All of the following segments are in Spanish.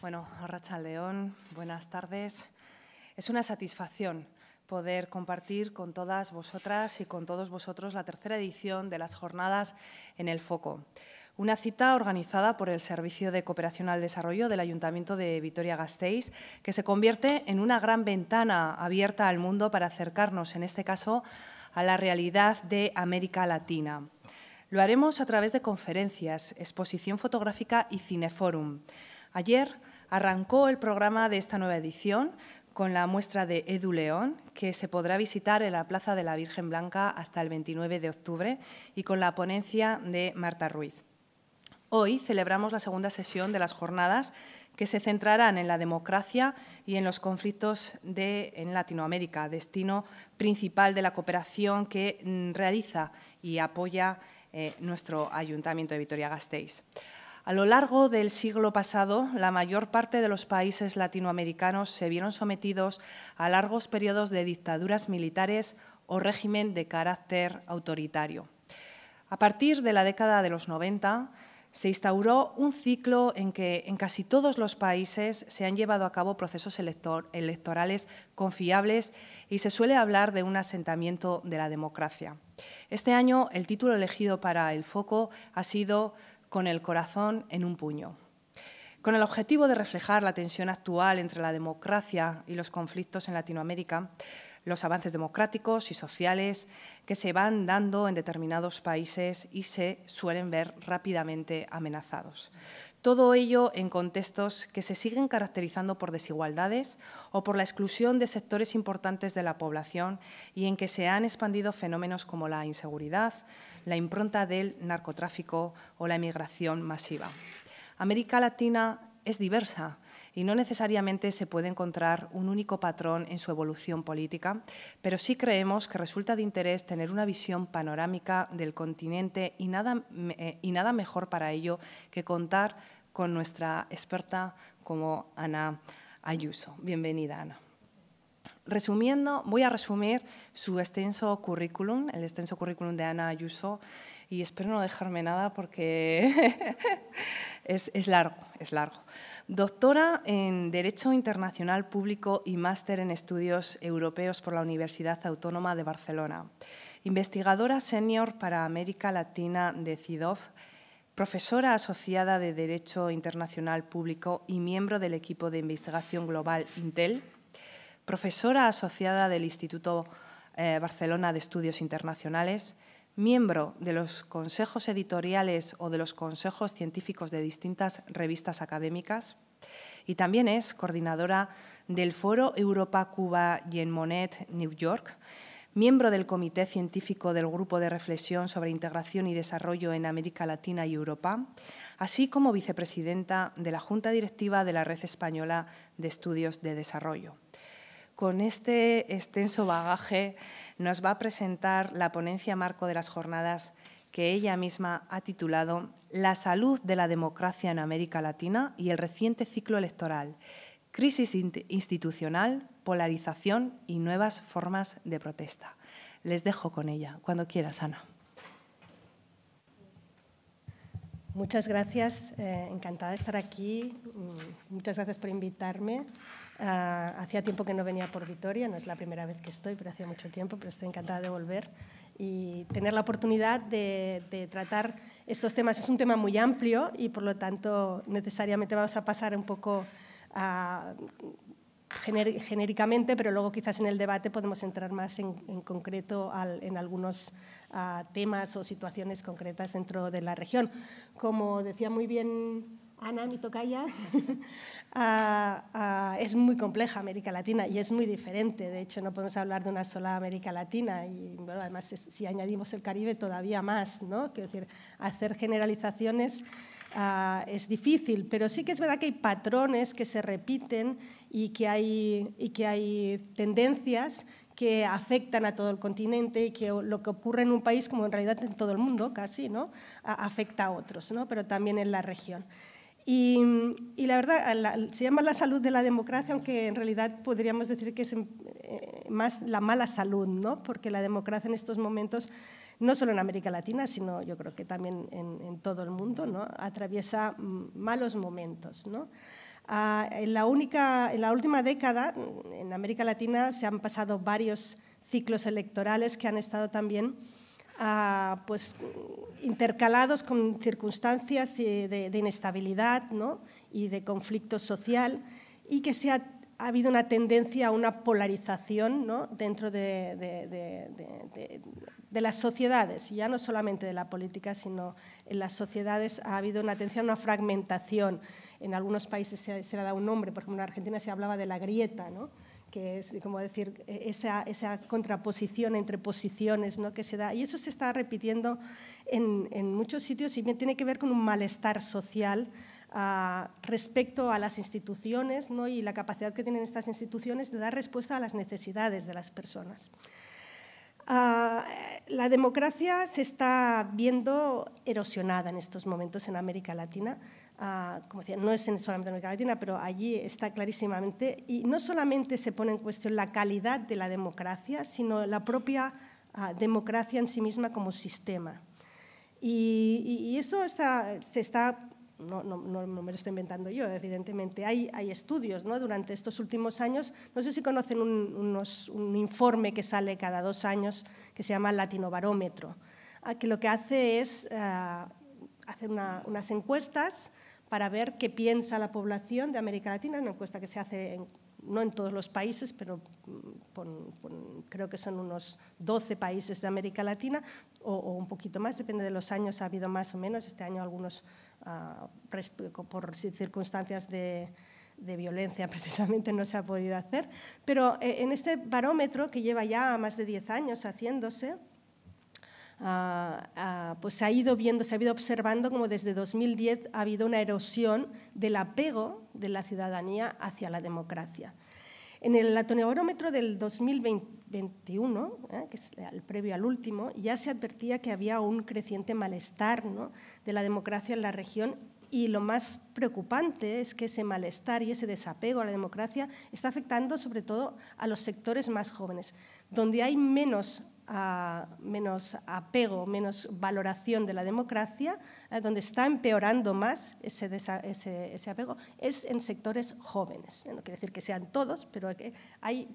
Bueno, Racha León, buenas tardes. Es una satisfacción poder compartir con todas vosotras y con todos vosotros la tercera edición de las jornadas en el foco. Una cita organizada por el Servicio de Cooperación al Desarrollo del Ayuntamiento de Vitoria-Gasteiz, que se convierte en una gran ventana abierta al mundo para acercarnos, en este caso, a la realidad de América Latina. Lo haremos a través de conferencias, exposición fotográfica y cineforum. Ayer Arrancó el programa de esta nueva edición con la muestra de Edu León, que se podrá visitar en la Plaza de la Virgen Blanca hasta el 29 de octubre, y con la ponencia de Marta Ruiz. Hoy celebramos la segunda sesión de las jornadas que se centrarán en la democracia y en los conflictos en Latinoamérica, destino principal de la cooperación que mm, realiza y apoya eh, nuestro Ayuntamiento de Vitoria-Gasteiz. A lo largo del siglo pasado, la mayor parte de los países latinoamericanos se vieron sometidos a largos periodos de dictaduras militares o régimen de carácter autoritario. A partir de la década de los 90, se instauró un ciclo en que en casi todos los países se han llevado a cabo procesos electorales confiables y se suele hablar de un asentamiento de la democracia. Este año el título elegido para el foco ha sido con el corazón en un puño, con el objetivo de reflejar la tensión actual entre la democracia y los conflictos en Latinoamérica, los avances democráticos y sociales que se van dando en determinados países y se suelen ver rápidamente amenazados. Todo ello en contextos que se siguen caracterizando por desigualdades o por la exclusión de sectores importantes de la población y en que se han expandido fenómenos como la inseguridad, la impronta del narcotráfico o la emigración masiva. América Latina es diversa y no necesariamente se puede encontrar un único patrón en su evolución política, pero sí creemos que resulta de interés tener una visión panorámica del continente y nada, eh, y nada mejor para ello que contar con nuestra experta como Ana Ayuso. Bienvenida, Ana. Resumiendo, voy a resumir su extenso currículum, el extenso currículum de Ana Ayuso, y espero no dejarme nada porque es, largo, es largo. Doctora en Derecho Internacional Público y máster en Estudios Europeos por la Universidad Autónoma de Barcelona. Investigadora senior para América Latina de CIDOF, profesora asociada de Derecho Internacional Público y miembro del equipo de investigación global Intel profesora asociada del Instituto eh, Barcelona de Estudios Internacionales, miembro de los consejos editoriales o de los consejos científicos de distintas revistas académicas y también es coordinadora del Foro Europa-Cuba y en Monet, New York, miembro del Comité Científico del Grupo de Reflexión sobre Integración y Desarrollo en América Latina y Europa, así como vicepresidenta de la Junta Directiva de la Red Española de Estudios de Desarrollo. Con este extenso bagaje nos va a presentar la ponencia marco de las jornadas que ella misma ha titulado La salud de la democracia en América Latina y el reciente ciclo electoral, crisis institucional, polarización y nuevas formas de protesta. Les dejo con ella, cuando quieras, Ana. Muchas gracias, eh, encantada de estar aquí. Mm, muchas gracias por invitarme. Ah, hacía tiempo que no venía por Vitoria, no es la primera vez que estoy, pero hacía mucho tiempo, pero estoy encantada de volver y tener la oportunidad de, tratar estos temas. Es un tema muy amplio y por lo tanto necesariamente vamos a pasar un poco genéricamente, pero luego quizás en el debate podemos entrar más en, concreto en algunos ah, temas o situaciones concretas dentro de la región. Como decía muy bien Ana, mi tocaya, ah, ah, es muy compleja América Latina y es muy diferente. De hecho, no podemos hablar de una sola América Latina y además si añadimos el Caribe todavía más, ¿no? decir, hacer generalizaciones ah, es difícil, pero sí que es verdad que hay patrones que se repiten y que hay, y que hay tendencias que afectan a todo el continente y que lo que ocurre en un país, como en realidad en todo el mundo casi, ¿no? afecta a otros, ¿no? pero también en la región. Y, la verdad, se llama la salud de la democracia, aunque en realidad podríamos decir que es eh, más la mala salud, porque la democracia en estos momentos, no solo en América Latina, sino yo creo que también en, todo el mundo, atraviesa malos momentos. Ah, en, la única, en la última década, en América Latina, se han pasado varios ciclos electorales que han estado también pues, intercalados con circunstancias eh, de, inestabilidad y de conflicto social y que se ha, habido una tendencia a una polarización dentro de, las sociedades, ya no solamente de la política, sino en las sociedades ha habido una tendencia a una fragmentación. En algunos países se, le ha dado un nombre, por ejemplo en Argentina se hablaba de la grieta, ¿no? que es como decir e, esa, contraposición entre posiciones ¿no? que se da. Y eso se está repitiendo en, muchos sitios y tiene que ver con un malestar social ah, respecto a las instituciones ¿no? y la capacidad que tienen estas instituciones de dar respuesta a las necesidades de las personas. Ah, la democracia se está viendo erosionada en estos momentos en América Latina como decía, no es solamente en América Latina, pero allí está clarísimamente. Y no solamente se pone en cuestión la calidad de la democracia, sino la propia ah, democracia en sí misma como sistema. Y, eso se está, no, me lo estoy inventando yo, evidentemente, hay, estudios durante estos últimos años, no sé si conocen un, informe que sale cada dos años que se llama Latinobarómetro, Barómetro ah, que lo que hace es ah, hacer unas encuestas para ver qué piensa la población de América Latina, una encuesta que se hace no en todos los países, pero mm, creo que son unos 12 países de América Latina o, un poquito más, depende de los años, ha habido más o menos, este año algunos ah, por circunstancias de, de violencia precisamente no se ha podido hacer, pero eh, en este barómetro que lleva ya más de 10 años haciéndose, pues se ha ido viendo, se ha ido observando como desde 2010 ha habido una erosión del apego de la ciudadanía hacia la democracia. En el atoneómetro del 2021, ¿eh? que es el previo al último, ya se advertía que había un creciente malestar ¿no? de la democracia en la región y lo más preocupante es que ese malestar y ese desapego a la democracia está afectando sobre todo a los sectores más jóvenes, donde hay menos menos apego, menos valoración de la democracia, eh, donde está empeorando más ese, apego, es en sectores jóvenes. Eh, no quiere decir que sean todos, pero hay,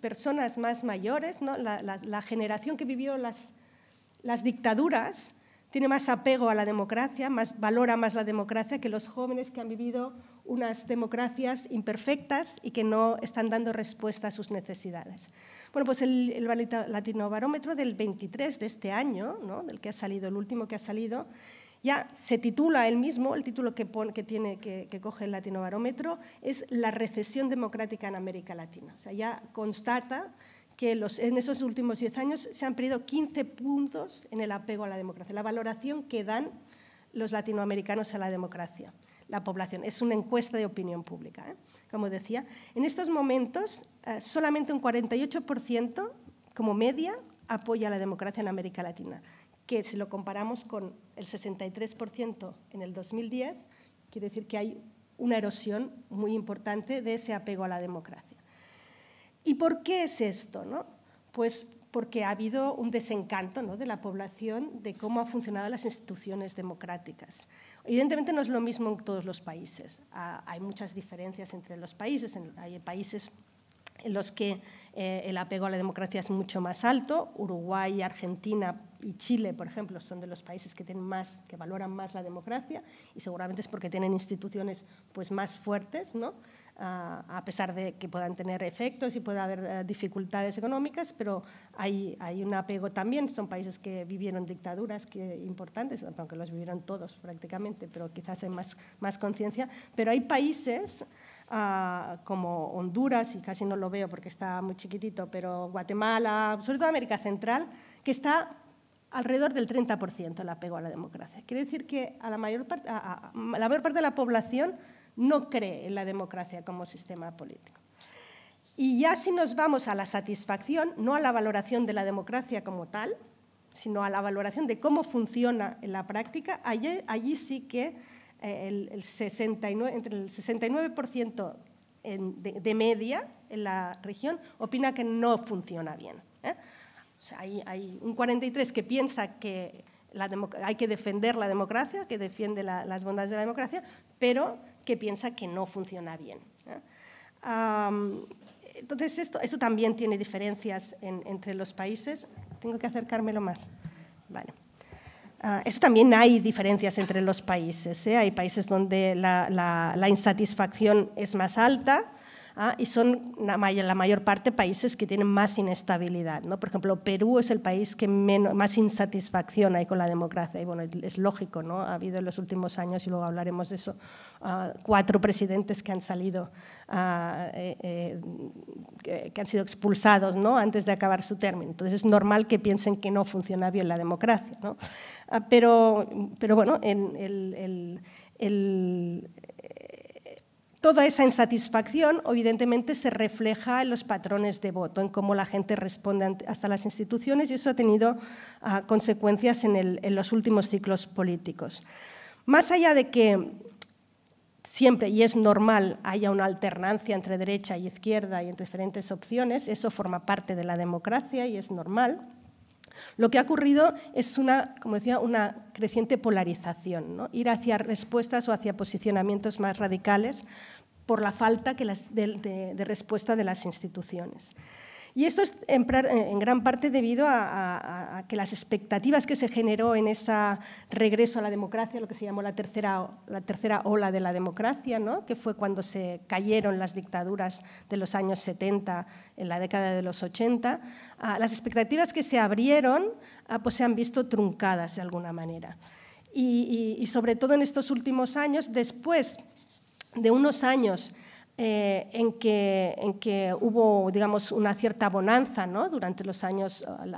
personas más mayores, la, generación que vivió las dictaduras tiene más apego a la democracia, más, valora más la democracia que los jóvenes que han vivido unas democracias imperfectas y que no están dando respuesta a sus necesidades. Bueno, pues el, el latinobarómetro del 23 de este año, ¿no? del que ha salido, el último que ha salido, ya se titula él mismo, el título que, que, tiene, que, que, coge el latinobarómetro es La recesión democrática en América Latina. O sea, ya constata que en esos últimos 10 años se han perdido 15 puntos en el apego a la democracia, la valoración que dan los latinoamericanos a la democracia, la población. Es una encuesta de opinión pública, ¿eh? como decía. En estos momentos, eh, solamente un 48% como media apoya la democracia en América Latina, que si lo comparamos con el 63% en el 2010, quiere decir que hay una erosión muy importante de ese apego a la democracia. ¿Y por qué es esto? No? Pues porque ha habido un desencanto ¿no? de la población de cómo han funcionado las instituciones democráticas. Evidentemente no es lo mismo en todos los países. Ah, hay muchas diferencias entre los países. hay países en los que eh, el apego a la democracia es mucho más alto. Uruguay, Argentina y Chile, por ejemplo, son de los países que, tienen más, que valoran más la democracia y seguramente es porque tienen instituciones pues, más fuertes, ¿no? Ah, a pesar de que puedan tener efectos y pueda haber eh, dificultades económicas, pero hay, un apego también. Son países que vivieron dictaduras importantes, aunque los vivieron todos prácticamente, pero quizás hay más, conciencia. Pero hay países ah, como Honduras, y casi no lo veo porque está muy chiquitito, pero Guatemala, sobre todo América Central, que está alrededor del 30% el apego a la democracia. Quiere decir que a la mayor parte de la población no cree en la democracia como sistema político. Y ya si nos vamos a la satisfacción, no a la valoración de la democracia como tal, sino a la valoración de cómo funciona en la práctica, allí, sí que eh, el, 69, entre el 69% de, media en la región opina que no funciona bien. ¿eh? hay, un 43% que piensa que hay que defender la democracia, que defiende las bondades de la democracia, pero que piensa que no funciona bien. entonces, esto, también tiene diferencias entre los países. Tengo que acercármelo más. Vale. Ah, esto también hay diferencias entre los países. ¿eh? Hay países donde la, la, insatisfacción es más alta ¿ah? y son la mayor, la mayor parte países que tienen más inestabilidad. ¿no? Por ejemplo, Perú es el país que menos, más insatisfacción hay con la democracia y bueno, es lógico, ¿no? ha habido en los últimos años, y luego hablaremos de eso, ah, cuatro presidentes que han salido, ah, eh, eh, que, han sido expulsados ¿no? antes de acabar su término. Entonces es normal que piensen que no funciona bien la democracia. ¿no? pero, pero bueno, en el Toda esa insatisfacción, evidentemente, se refleja en los patrones de voto, en cómo la gente responde hasta las instituciones, y eso ha tenido ah, consecuencias en, en los últimos ciclos políticos. Más allá de que siempre, y es normal, haya una alternancia entre derecha y izquierda y entre diferentes opciones, eso forma parte de la democracia y es normal, lo que ha ocurrido es una, como decía, una creciente polarización, ir hacia respuestas o hacia posicionamientos más radicales por la falta de respuesta de las instituciones. Y esto es en, eh, gran parte debido a, que las expectativas que se generó en ese regreso a la democracia, lo que se llamó la tercera, la tercera ola de la democracia, ¿no? que fue cuando se cayeron las dictaduras de los años 70, en la década de los 80, ah, las expectativas que se abrieron ah, pues se han visto truncadas de alguna manera. y sobre todo en estos últimos años, después de unos años eh, en, que, hubo, digamos, una cierta bonanza ¿no? durante los años, eh,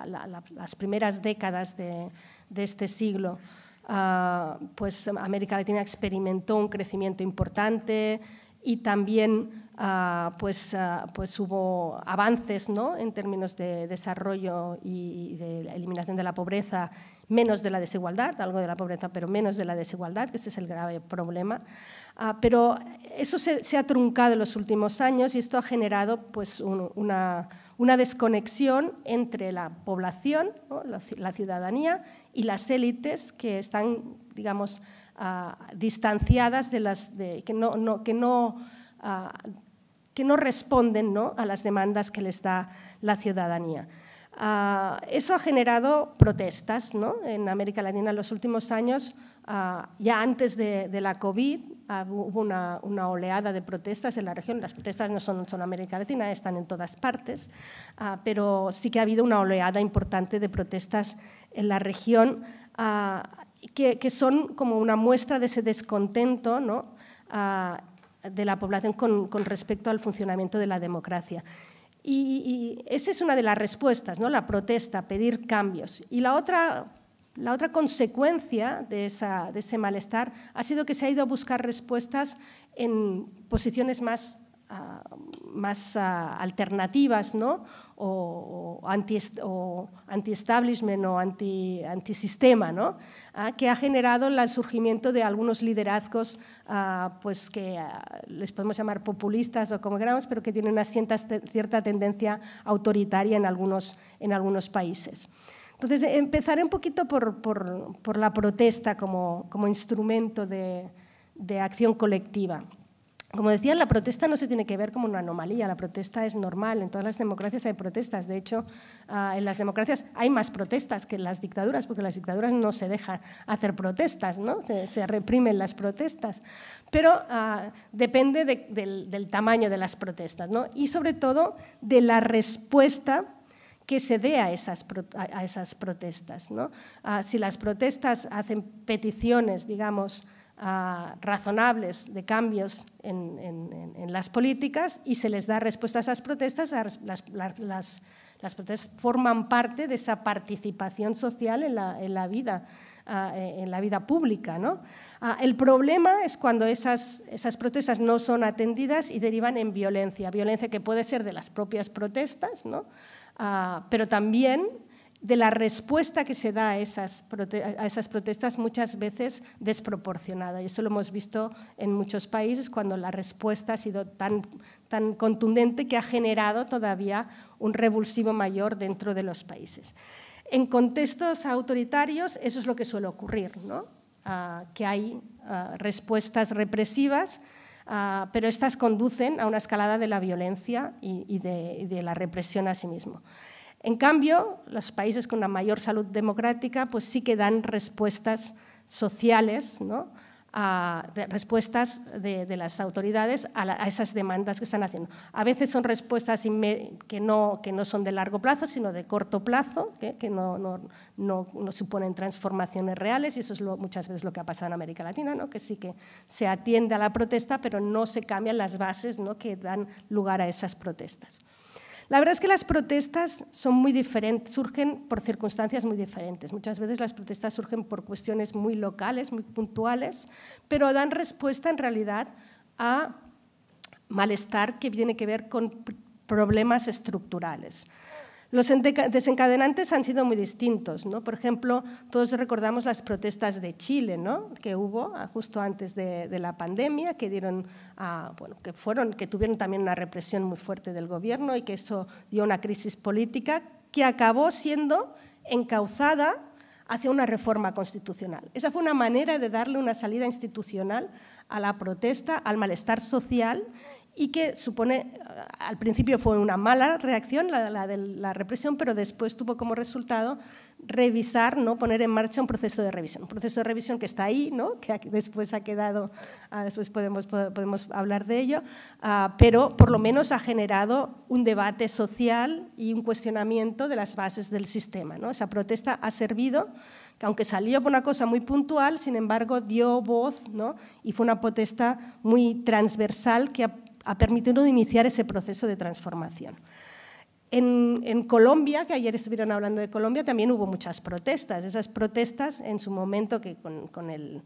las primeras décadas de, este siglo. Ah, pues América Latina experimentó un crecimiento importante y también ah, pues, ah, pues, hubo avances ¿no? en términos de desarrollo y de eliminación de la pobreza menos de la desigualdad, algo de la pobreza, pero menos de la desigualdad, que ese es el grave problema. Ah, pero eso se, ha truncado en los últimos años y esto ha generado pues, una, una, desconexión entre la población, la, ciudadanía y las élites que están, digamos, ah, distanciadas de las que no, que no ah, que no responden ¿no? a las demandas que les da la ciudadanía. Ah, eso ha generado protestas en América Latina en los últimos años. Ah, ya antes de, la COVID ah, hubo una, oleada de protestas en la región. Las protestas no son solo en América Latina, están en todas partes, pero sí que ha habido una oleada importante de protestas en la región que, son como una muestra de ese descontento de la población con, respecto al funcionamiento de la democracia. Y, esa es una de las respuestas, ¿no? la protesta, pedir cambios. Y la otra, la otra consecuencia de, de ese malestar ha sido que se ha ido a buscar respuestas en posiciones más Ah, más ah, alternativas, ¿no? o, o anti-establishment o anti, antisistema, ¿no? Ah, que ha generado el surgimiento de algunos liderazgos pues que les podemos llamar populistas o como queramos, pero que tienen una cierta, tendencia autoritaria en algunos, en algunos países. Entonces, empezaré un poquito por, la protesta como, instrumento de acción colectiva. Como decía, la protesta no se tiene que ver como una anomalía, la protesta es normal, en todas las democracias hay protestas, de hecho, ah, en las democracias hay más protestas que en las dictaduras, porque en las dictaduras no se deja hacer protestas, ¿no? se, reprimen las protestas, pero ah, depende del, tamaño de las protestas ¿no? y sobre todo de la respuesta que se dé a esas, a esas protestas. ¿no? Ah, si las protestas hacen peticiones, digamos, Ah, razonables de cambios en, las políticas y se les da respuesta a esas protestas. las, protestas forman parte de esa participación social en la, vida. Ah, eh, en la vida pública. Ah, el problema es cuando esas, esas protestas no son atendidas y derivan en violencia, violencia que puede ser de las propias protestas, pero también de la respuesta que se da a esas, a esas protestas muchas veces desproporcionada. Y eso lo hemos visto en muchos países cuando la respuesta ha sido tan, tan contundente que ha generado todavía un revulsivo mayor dentro de los países. En contextos autoritarios eso es lo que suele ocurrir, ah, que hay ah, respuestas represivas, ah, pero estas conducen a una escalada de la violencia y, de, y de la represión a sí mismo. En cambio, los países con la mayor salud democrática pues sí que dan respuestas sociales, respuestas de, las autoridades a, esas demandas que están haciendo. A veces son respuestas que no, son de largo plazo, sino de corto plazo, que, no, suponen transformaciones reales, y eso es muchas veces lo que ha pasado en América Latina, que sí que se atiende a la protesta, pero no se cambian las bases que dan lugar a esas protestas. La verdad es que las protestas son muy diferentes, surgen por circunstancias muy diferentes. Muchas veces las protestas surgen por cuestiones muy locales, muy puntuales, pero dan respuesta en realidad a malestar que tiene que ver con problemas estructurales. Los desencadenantes han sido muy distintos. ¿no? Por ejemplo, todos recordamos las protestas de Chile ¿no? que hubo ah, justo antes de, la pandemia, que, dieron ah, bueno, que, fueron, que tuvieron también una represión muy fuerte del gobierno y que eso dio una crisis política que acabó siendo encauzada hacia una reforma constitucional. Esa fue una manera de darle una salida institucional a la protesta, al malestar social y que supone, eh, al principio fue una mala reacción, la, de la represión, pero después tuvo como resultado revisar, ¿no? poner en marcha un proceso de revisión, un proceso de revisión que está ahí, ¿no? que después ha quedado, ah, después podemos, podemos hablar de ello, ah, pero por lo menos ha generado un debate social y un cuestionamiento de las bases del sistema. ¿no? Esa protesta ha servido aunque salió por una cosa muy puntual, sin embargo dio voz ¿no? y fue una protesta muy transversal que ha ha permitido iniciar ese proceso de transformación. En, Colombia, que ayer estuvieron hablando de Colombia, también hubo muchas protestas. Esas protestas, en su momento, que con, el,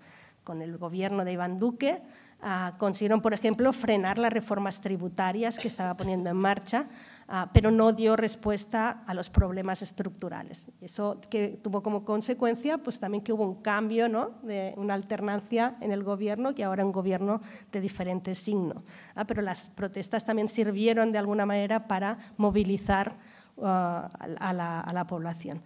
gobierno de Iván Duque, ah, consiguieron, por ejemplo, frenar las reformas tributarias que estaba poniendo en marcha Ah, pero no dio respuesta a los problemas estructurales. Eso que tuvo como consecuencia pues también que hubo un cambio, ¿no? de una alternancia en el gobierno que ahora un gobierno de diferente signo. Ah, pero las protestas también sirvieron de alguna manera para movilizar ah, a la población.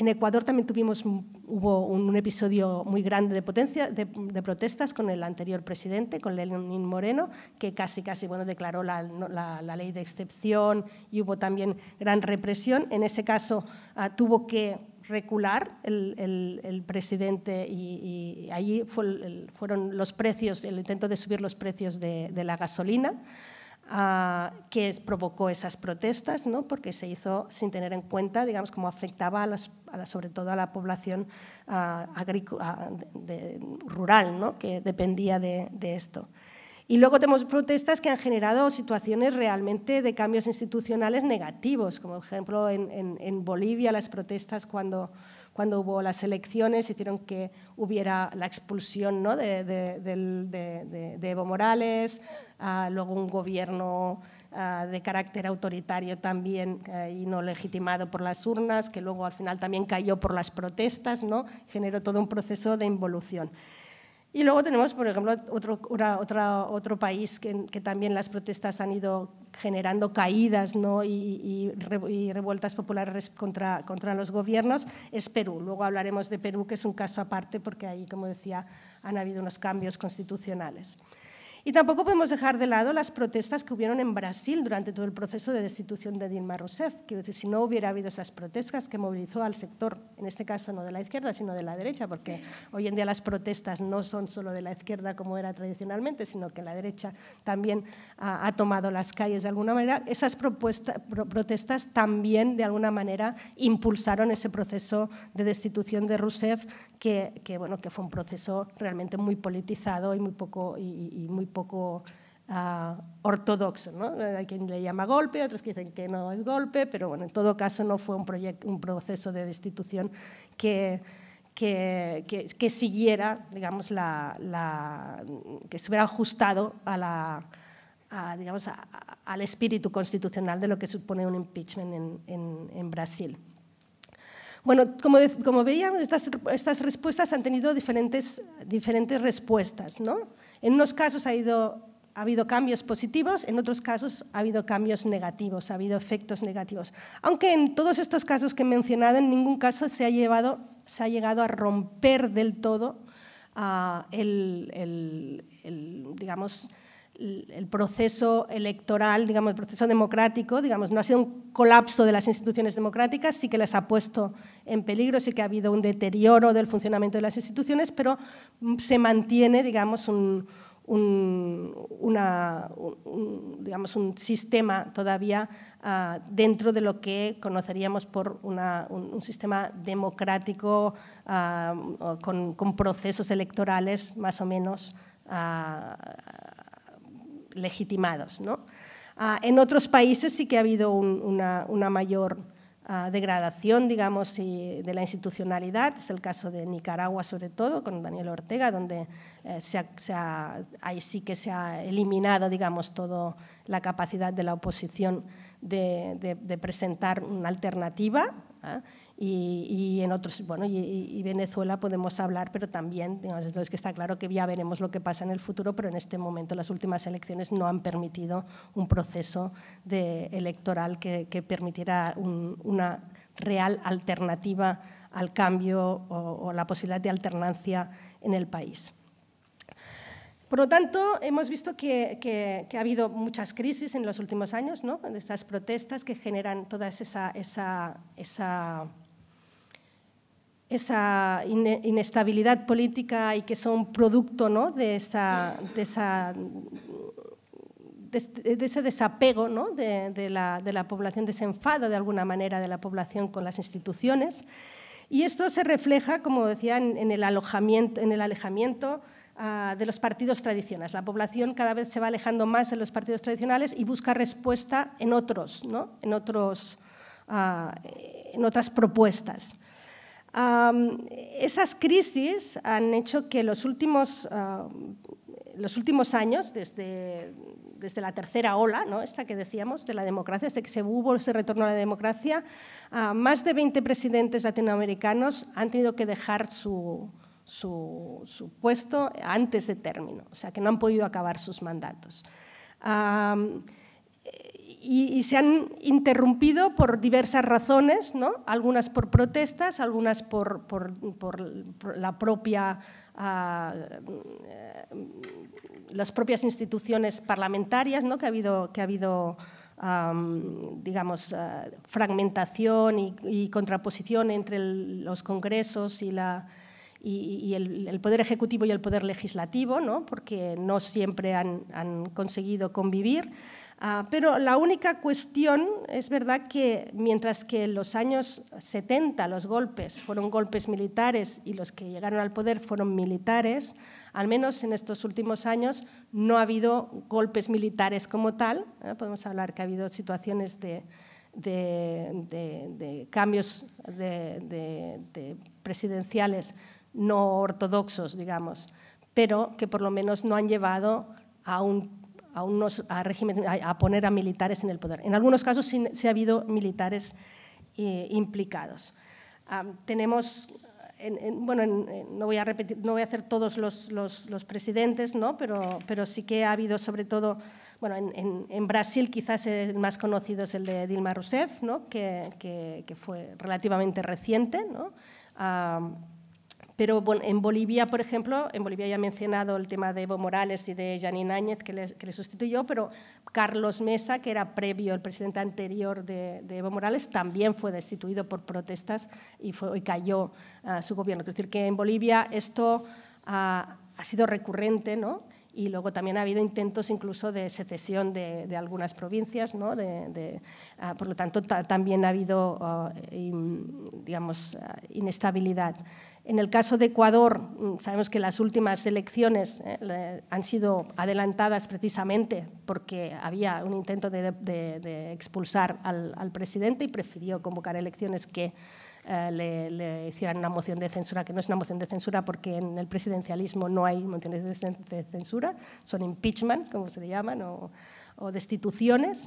En Ecuador también tuvimos, hubo un, episodio muy grande de, potencia, de, protestas con el anterior presidente, con Lenin Moreno, que casi, casi bueno, declaró la, ley de excepción y hubo también gran represión. En ese caso ah, tuvo que recular el, presidente y, allí fueron los precios, el intento de subir los precios de la gasolina. Ah, que provocó esas protestas, ¿no? porque se hizo sin tener en cuenta digamos, cómo afectaba a la, sobre todo a la población ah, ah, rural ¿no? que dependía de, esto. Y luego tenemos protestas que han generado situaciones realmente de cambios institucionales negativos, como por ejemplo en, en Bolivia las protestas cuando cuando hubo las elecciones, hicieron que hubiera la expulsión ¿no? de, Evo Morales, ah, luego un gobierno ah, de carácter autoritario también eh, y no legitimado por las urnas, que luego al final también cayó por las protestas, ¿no? generó todo un proceso de involución. Y luego tenemos, por ejemplo, otro, otro país que, que, también las protestas han ido generando caídas y, revueltas populares contra, contra los gobiernos, es Perú. Luego hablaremos de Perú, que es un caso aparte, porque ahí, como decía, han habido unos cambios constitucionales. Y tampoco podemos dejar de lado las protestas que hubieron en Brasil durante todo el proceso de destitución de Dilma Rousseff. Quiero decir, si no hubiera habido esas protestas que movilizó al sector, en este caso no de la izquierda, sino de la derecha, porque hoy en día las protestas no son solo de la izquierda como era tradicionalmente, sino que la derecha también ha, tomado las calles de alguna manera, esas protestas también de alguna manera impulsaron ese proceso de destitución de Rousseff, que, que, bueno, que fue un proceso realmente muy politizado y muy poco... Y, y muy poco poco ah, ortodoxo. ¿no? Hay quien le llama golpe, otros que dicen que no es golpe, pero bueno, en todo caso no fue un, proceso de destitución que, que, que, siguiera, digamos, la, que estuviera ajustado a la, al espíritu constitucional de lo que supone un impeachment en, Brasil. Bueno, como, veíamos, estas, respuestas han tenido diferentes, diferentes respuestas, ¿no? En unos casos ha, ido, ha habido cambios positivos, en otros casos ha habido cambios negativos, ha habido efectos negativos. Aunque en todos estos casos que he mencionado, en ningún caso se ha, llevado, se ha llegado a romper del todo ah, el, el, digamos, el proceso electoral, digamos, el proceso democrático, digamos, no ha sido un colapso de las instituciones democráticas, sí que las ha puesto en peligro, sí que ha habido un deterioro del funcionamiento de las instituciones, pero mm, se mantiene, digamos, un, digamos, un sistema todavía ah, dentro de lo que conoceríamos por un, sistema democrático ah, con, procesos electorales más o menos. Ah, legitimados. Ah, en otros países sí que ha habido una, mayor ah, degradación, digamos, de la institucionalidad. Es el caso de Nicaragua, sobre todo, con Daniel Ortega, donde eh, ahí sí que se ha eliminado, digamos, toda la capacidad de la oposición de, de presentar una alternativa ¿eh? Y, en otros, bueno, y, Venezuela podemos hablar, pero también, digamos, es que está claro que ya veremos lo que pasa en el futuro, pero en este momento las últimas elecciones no han permitido un proceso electoral que, permitiera una real alternativa al cambio o la posibilidad de alternancia en el país. Por lo tanto, hemos visto que, ha habido muchas crisis en los últimos años, ¿no? estas protestas que generan toda esa, inestabilidad política y que son producto ¿no? de, esa, este, ese desapego de, la, de población, desenfada de alguna manera de la población con las instituciones. Y esto se refleja, como decía, el, en el alejamiento Ah, de los partidos tradicionales. La población cada vez se va alejando más de los partidos tradicionales y busca respuesta en otros, ¿no? en, otros, ah, en otras propuestas. esas crisis han hecho que los últimos, ah, los últimos años, desde, desde la tercera ola, ¿no? esta que decíamos, de la democracia, desde que se hubo ese retorno a la democracia, más de 20 presidentes latinoamericanos han tenido que dejar su, su, puesto antes de término, o sea, que no han podido acabar sus mandatos. y, se han interrumpido por diversas razones, ¿no? algunas por protestas, algunas por, la propia, ah, eh, las propias instituciones parlamentarias, ¿no? que ha habido, que ha habido digamos, ah, fragmentación y, contraposición entre los congresos y la, y, el, poder ejecutivo y el poder legislativo, ¿no? porque no siempre han, han conseguido convivir. Ah, pero la única cuestión es verdad que mientras que en los años 70 los golpes fueron golpes militares y los que llegaron al poder fueron militares, al menos en estos últimos años no ha habido golpes militares como tal. ¿eh? Podemos hablar que ha habido situaciones de, de, de, de cambios presidenciales no ortodoxos, digamos, pero que por lo menos no han llevado a, un, a, unos, a, a poner a militares en el poder. En algunos casos sí, ha habido militares eh, implicados. tenemos, bueno, no, voy a repetir, no voy a hacer todos los, presidentes, ¿no? pero, pero sí que ha habido sobre todo, bueno, en, Brasil quizás el más conocido es el de Dilma Rousseff, ¿no? que, fue relativamente reciente, ¿no? Pero en Bolivia, por ejemplo, en Bolivia ya he mencionado el tema de Evo Morales y de Janine Áñez, que le, sustituyó, pero Carlos Mesa, que era previo, el presidente anterior de, Evo Morales, también fue destituido por protestas y, fue, cayó su gobierno. Es decir, que en Bolivia esto ha sido recurrente, ¿no? y luego también ha habido intentos incluso de secesión de, de algunas provincias, ¿no? de, ah, por lo tanto también ha habido ah, digamos, ah, inestabilidad. En el caso de Ecuador, mm, sabemos que las últimas elecciones eh, han sido adelantadas precisamente porque había un intento de, expulsar al, al presidente y prefirió convocar elecciones que eh, le, hicieran una moción de censura, que no es una moción de censura porque en el presidencialismo no hay mociones de censura, son impeachments, como se le llaman, o, destituciones.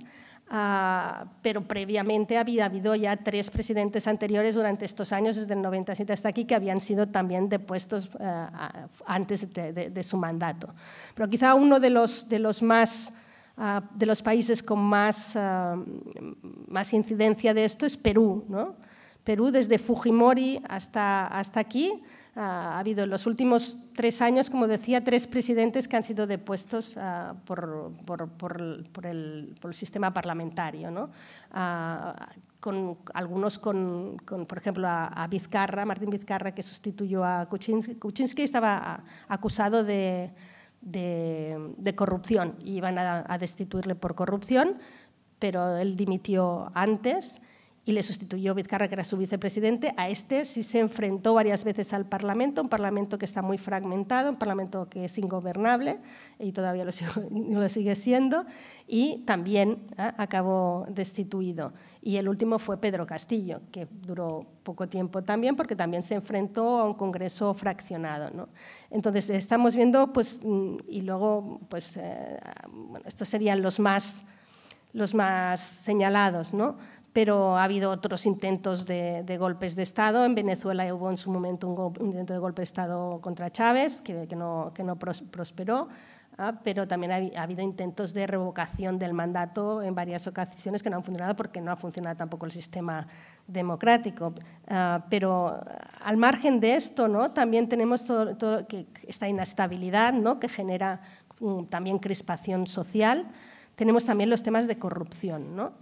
Ah, pero previamente había habido ya tres presidentes anteriores durante estos años, desde el 97 hasta aquí, que habían sido también depuestos eh, antes de, su mandato. Pero quizá uno de los, de los más... Ah, de los países con más, ah, más incidencia de esto es Perú, ¿no? Perú, desde Fujimori hasta, hasta aquí, ah, ha habido en los últimos tres años, como decía, tres presidentes que han sido depuestos ah, por, el, sistema parlamentario. Ah, con, algunos con, por ejemplo, a, Vizcarra, Martín Vizcarra, que sustituyó a Kuczynski. Kuczynski estaba acusado de, corrupción y iban a destituirle por corrupción, pero él dimitió antes y le sustituyó Vizcarra, que era su vicepresidente. A este sí se enfrentó varias veces al Parlamento, un Parlamento que está muy fragmentado, un Parlamento que es ingobernable y todavía lo, lo sigue siendo, y también ah, acabó destituido. Y el último fue Pedro Castillo, que duró poco tiempo también, porque también se enfrentó a un Congreso fraccionado. ¿no? Entonces, estamos viendo, pues, mm, y luego, pues, eh, ah, estos serían los más los más señalados, ¿no? pero ha habido otros intentos de, golpes de Estado. En Venezuela hubo en su momento un, intento de golpe de Estado contra Chávez, que, no, prosperó, ah, pero también ha, habido intentos de revocación del mandato en varias ocasiones que no han funcionado porque no ha funcionado tampoco el sistema democrático. Ah, pero al margen de esto, ¿no? también tenemos todo, que, esta inestabilidad ¿no? que genera mm, también crispación social. Tenemos también los temas de corrupción. ¿no?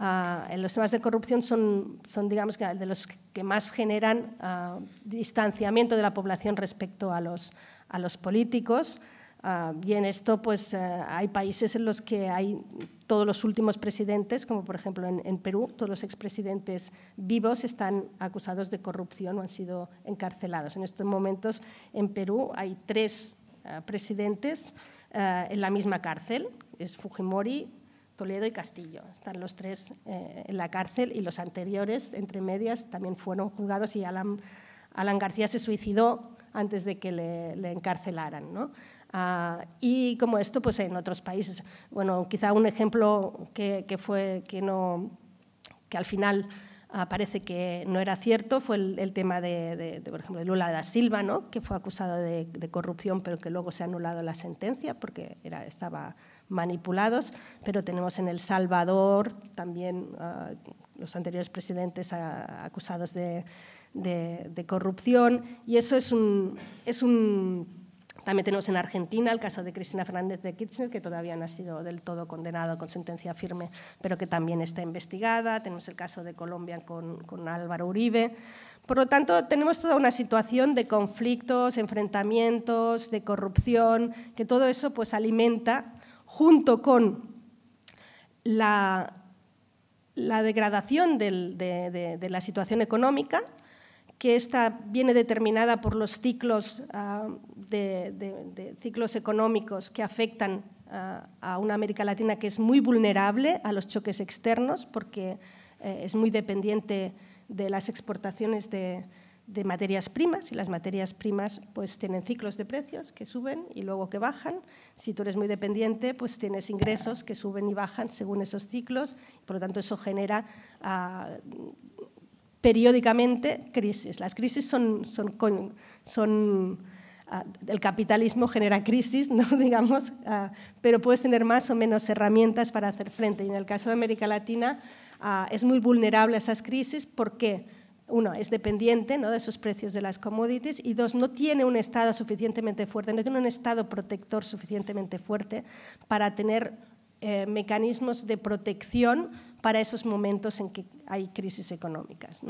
Ah, en los temas de corrupción son, son, digamos, de los que más generan ah, distanciamiento de la población respecto a los, a los políticos. Ah, y en esto, pues, eh, hay países en los que hay todos los últimos presidentes, como por ejemplo en, en, Perú, todos los expresidentes vivos están acusados de corrupción o han sido encarcelados. En estos momentos, en Perú hay tres presidentes en la misma cárcel. Es Fujimori, Toledo y Castillo. Están los tres eh, en la cárcel y los anteriores, entre medias, también fueron juzgados y Alan, García se suicidó antes de que le, encarcelaran. Ah, y como esto, pues en otros países, bueno, quizá un ejemplo que, fue que no que al final Ah, parece que no era cierto, fue el, tema de, de, por ejemplo, de Lula da Silva, ¿no? que fue acusado de, corrupción, pero que luego se ha anulado la sentencia porque era, estaba manipulados, pero tenemos en El Salvador también ah, los anteriores presidentes ah, acusados de, corrupción y eso es un, es un también tenemos en Argentina el caso de Cristina Fernández de Kirchner, que todavía no ha sido del todo condenado con sentencia firme, pero que también está investigada. Tenemos el caso de Colombia con, Álvaro Uribe. Por lo tanto, tenemos toda una situación de conflictos, enfrentamientos, de corrupción, que todo eso pues, alimenta junto con la, la degradación de la situación económica que esta viene determinada por los ciclos, ah, de, ciclos económicos que afectan ah, a una América Latina que es muy vulnerable a los choques externos porque eh, es muy dependiente de las exportaciones de, materias primas y las materias primas pues tienen ciclos de precios que suben y luego que bajan. Si tú eres muy dependiente pues tienes ingresos que suben y bajan según esos ciclos, por lo tanto eso genera... Ah, periódicamente crisis. Las crisis son, son, ah, el capitalismo genera crisis, ¿no? digamos, ah, pero puedes tener más o menos herramientas para hacer frente. Y en el caso de América Latina ah, es muy vulnerable a esas crisis porque, uno, es dependiente de esos precios de las commodities y dos, no tiene un Estado suficientemente fuerte, no tiene un Estado protector suficientemente fuerte para tener eh, mecanismos de protección para esos momentos en que hay crisis económicas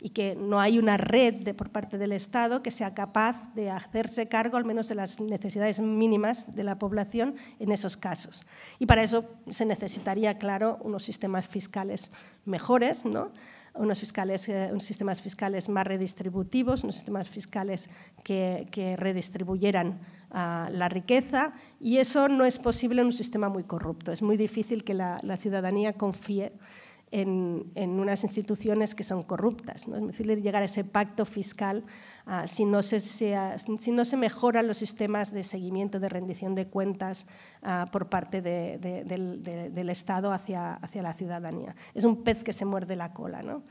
y que no hay una red por parte del Estado que sea capaz de hacerse cargo al menos de las necesidades mínimas de la población en esos casos. Y para eso se necesitaría, claro, unos sistemas fiscales mejores, ¿no? unos, fiscales, eh, sistemas fiscales más redistributivos, unos sistemas fiscales que redistribuyeran la riqueza y eso no es posible en un sistema muy corrupto. Es muy difícil que la, ciudadanía confíe en, unas instituciones que son corruptas. ¿no? Es difícil llegar a ese pacto fiscal ah, si, no se, si no se mejoran los sistemas de seguimiento, de rendición de cuentas ah, por parte del, Estado hacia, hacia la ciudadanía. Es un pez que se muerde la cola. ¿no?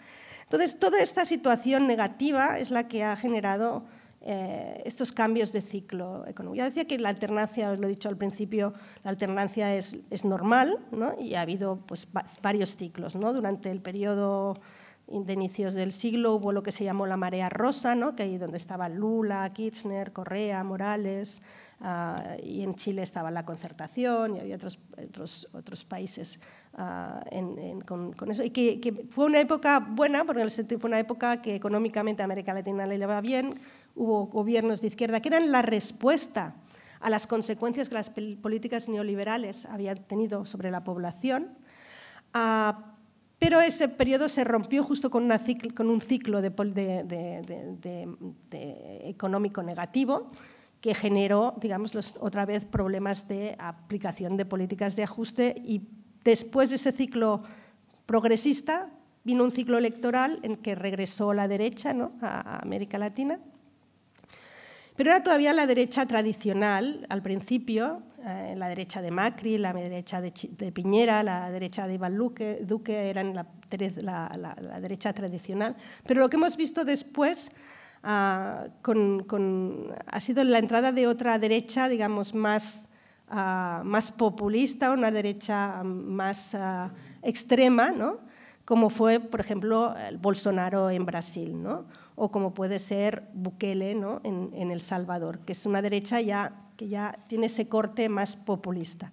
Entonces, toda esta situación negativa es la que ha generado eh, estos cambios de ciclo económico. Ya decía que la alternancia, os lo he dicho al principio, la alternancia es, es normal ¿no? y ha habido pues, varios ciclos. ¿no? Durante el periodo de inicios del siglo hubo lo que se llamó la marea rosa, ¿no? que ahí donde estaban Lula, Kirchner, Correa, Morales, Ah, y en Chile estaba la concertación y había otros, otros, otros países ah, con, eso. Y que, fue una época buena, porque fue una época que económicamente América Latina le iba bien, hubo gobiernos de izquierda que eran la respuesta a las consecuencias que las políticas neoliberales habían tenido sobre la población. Ah, pero ese periodo se rompió justo con, con un ciclo de, económico negativo que generó, digamos, los, otra vez problemas de aplicación de políticas de ajuste y después de ese ciclo progresista vino un ciclo electoral en que regresó la derecha ¿no? a, América Latina. Pero era todavía la derecha tradicional al principio, eh, la derecha de Macri, la derecha de, Piñera, la derecha de Iván Duque, eran la, la, derecha tradicional. Pero lo que hemos visto después Ah, con, ha sido la entrada de otra derecha, digamos, más, ah, más populista, una derecha más ah, extrema, ¿no? como fue, por ejemplo, Bolsonaro en Brasil, ¿no? o como puede ser Bukele ¿no? en, El Salvador, que es una derecha ya, que ya tiene ese corte más populista.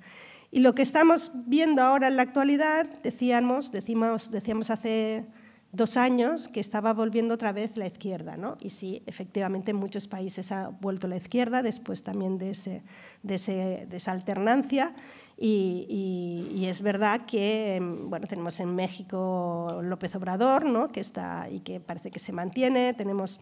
Y lo que estamos viendo ahora en la actualidad, decíamos, decimos, decíamos hace dos años que estaba volviendo otra vez la izquierda, ¿no? Y sí, efectivamente en muchos países ha vuelto la izquierda después también de, ese, de, esa alternancia y, es verdad que, em, bueno, tenemos en México López Obrador, ¿no? Que está y que parece que se mantiene, tenemos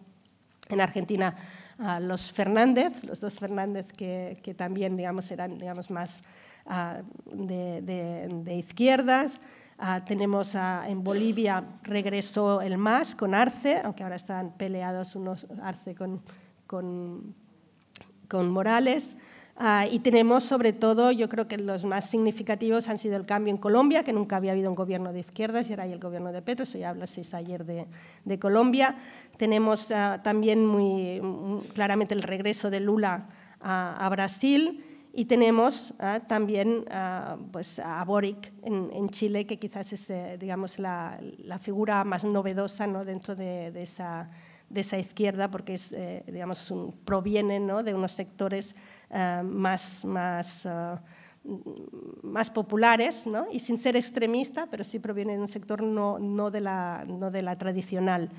en Argentina a los Fernández, los dos Fernández que, que también, digamos, eran, digamos, más ah, de izquierdas, Ah, tenemos en Bolivia regresó el MAS con Arce, aunque ahora están peleados unos Arce con, con, Morales. Ah, y tenemos sobre todo, yo creo que los más significativos han sido el cambio en Colombia, que nunca había habido un gobierno de izquierdas y ahora hay el gobierno de Petro, eso ya hablasteis ayer de, de Colombia. Tenemos ah, también muy mm, claramente el regreso de Lula a Brasil y tenemos ah, también ah, pues a Boric en, Chile, que quizás es eh, digamos, la, figura más novedosa dentro de, esa, izquierda, porque es, eh, digamos, proviene de unos sectores eh, más, ah, más, populares ¿no? y sin ser extremista, pero sí proviene de un sector no, de, la, no de la tradicional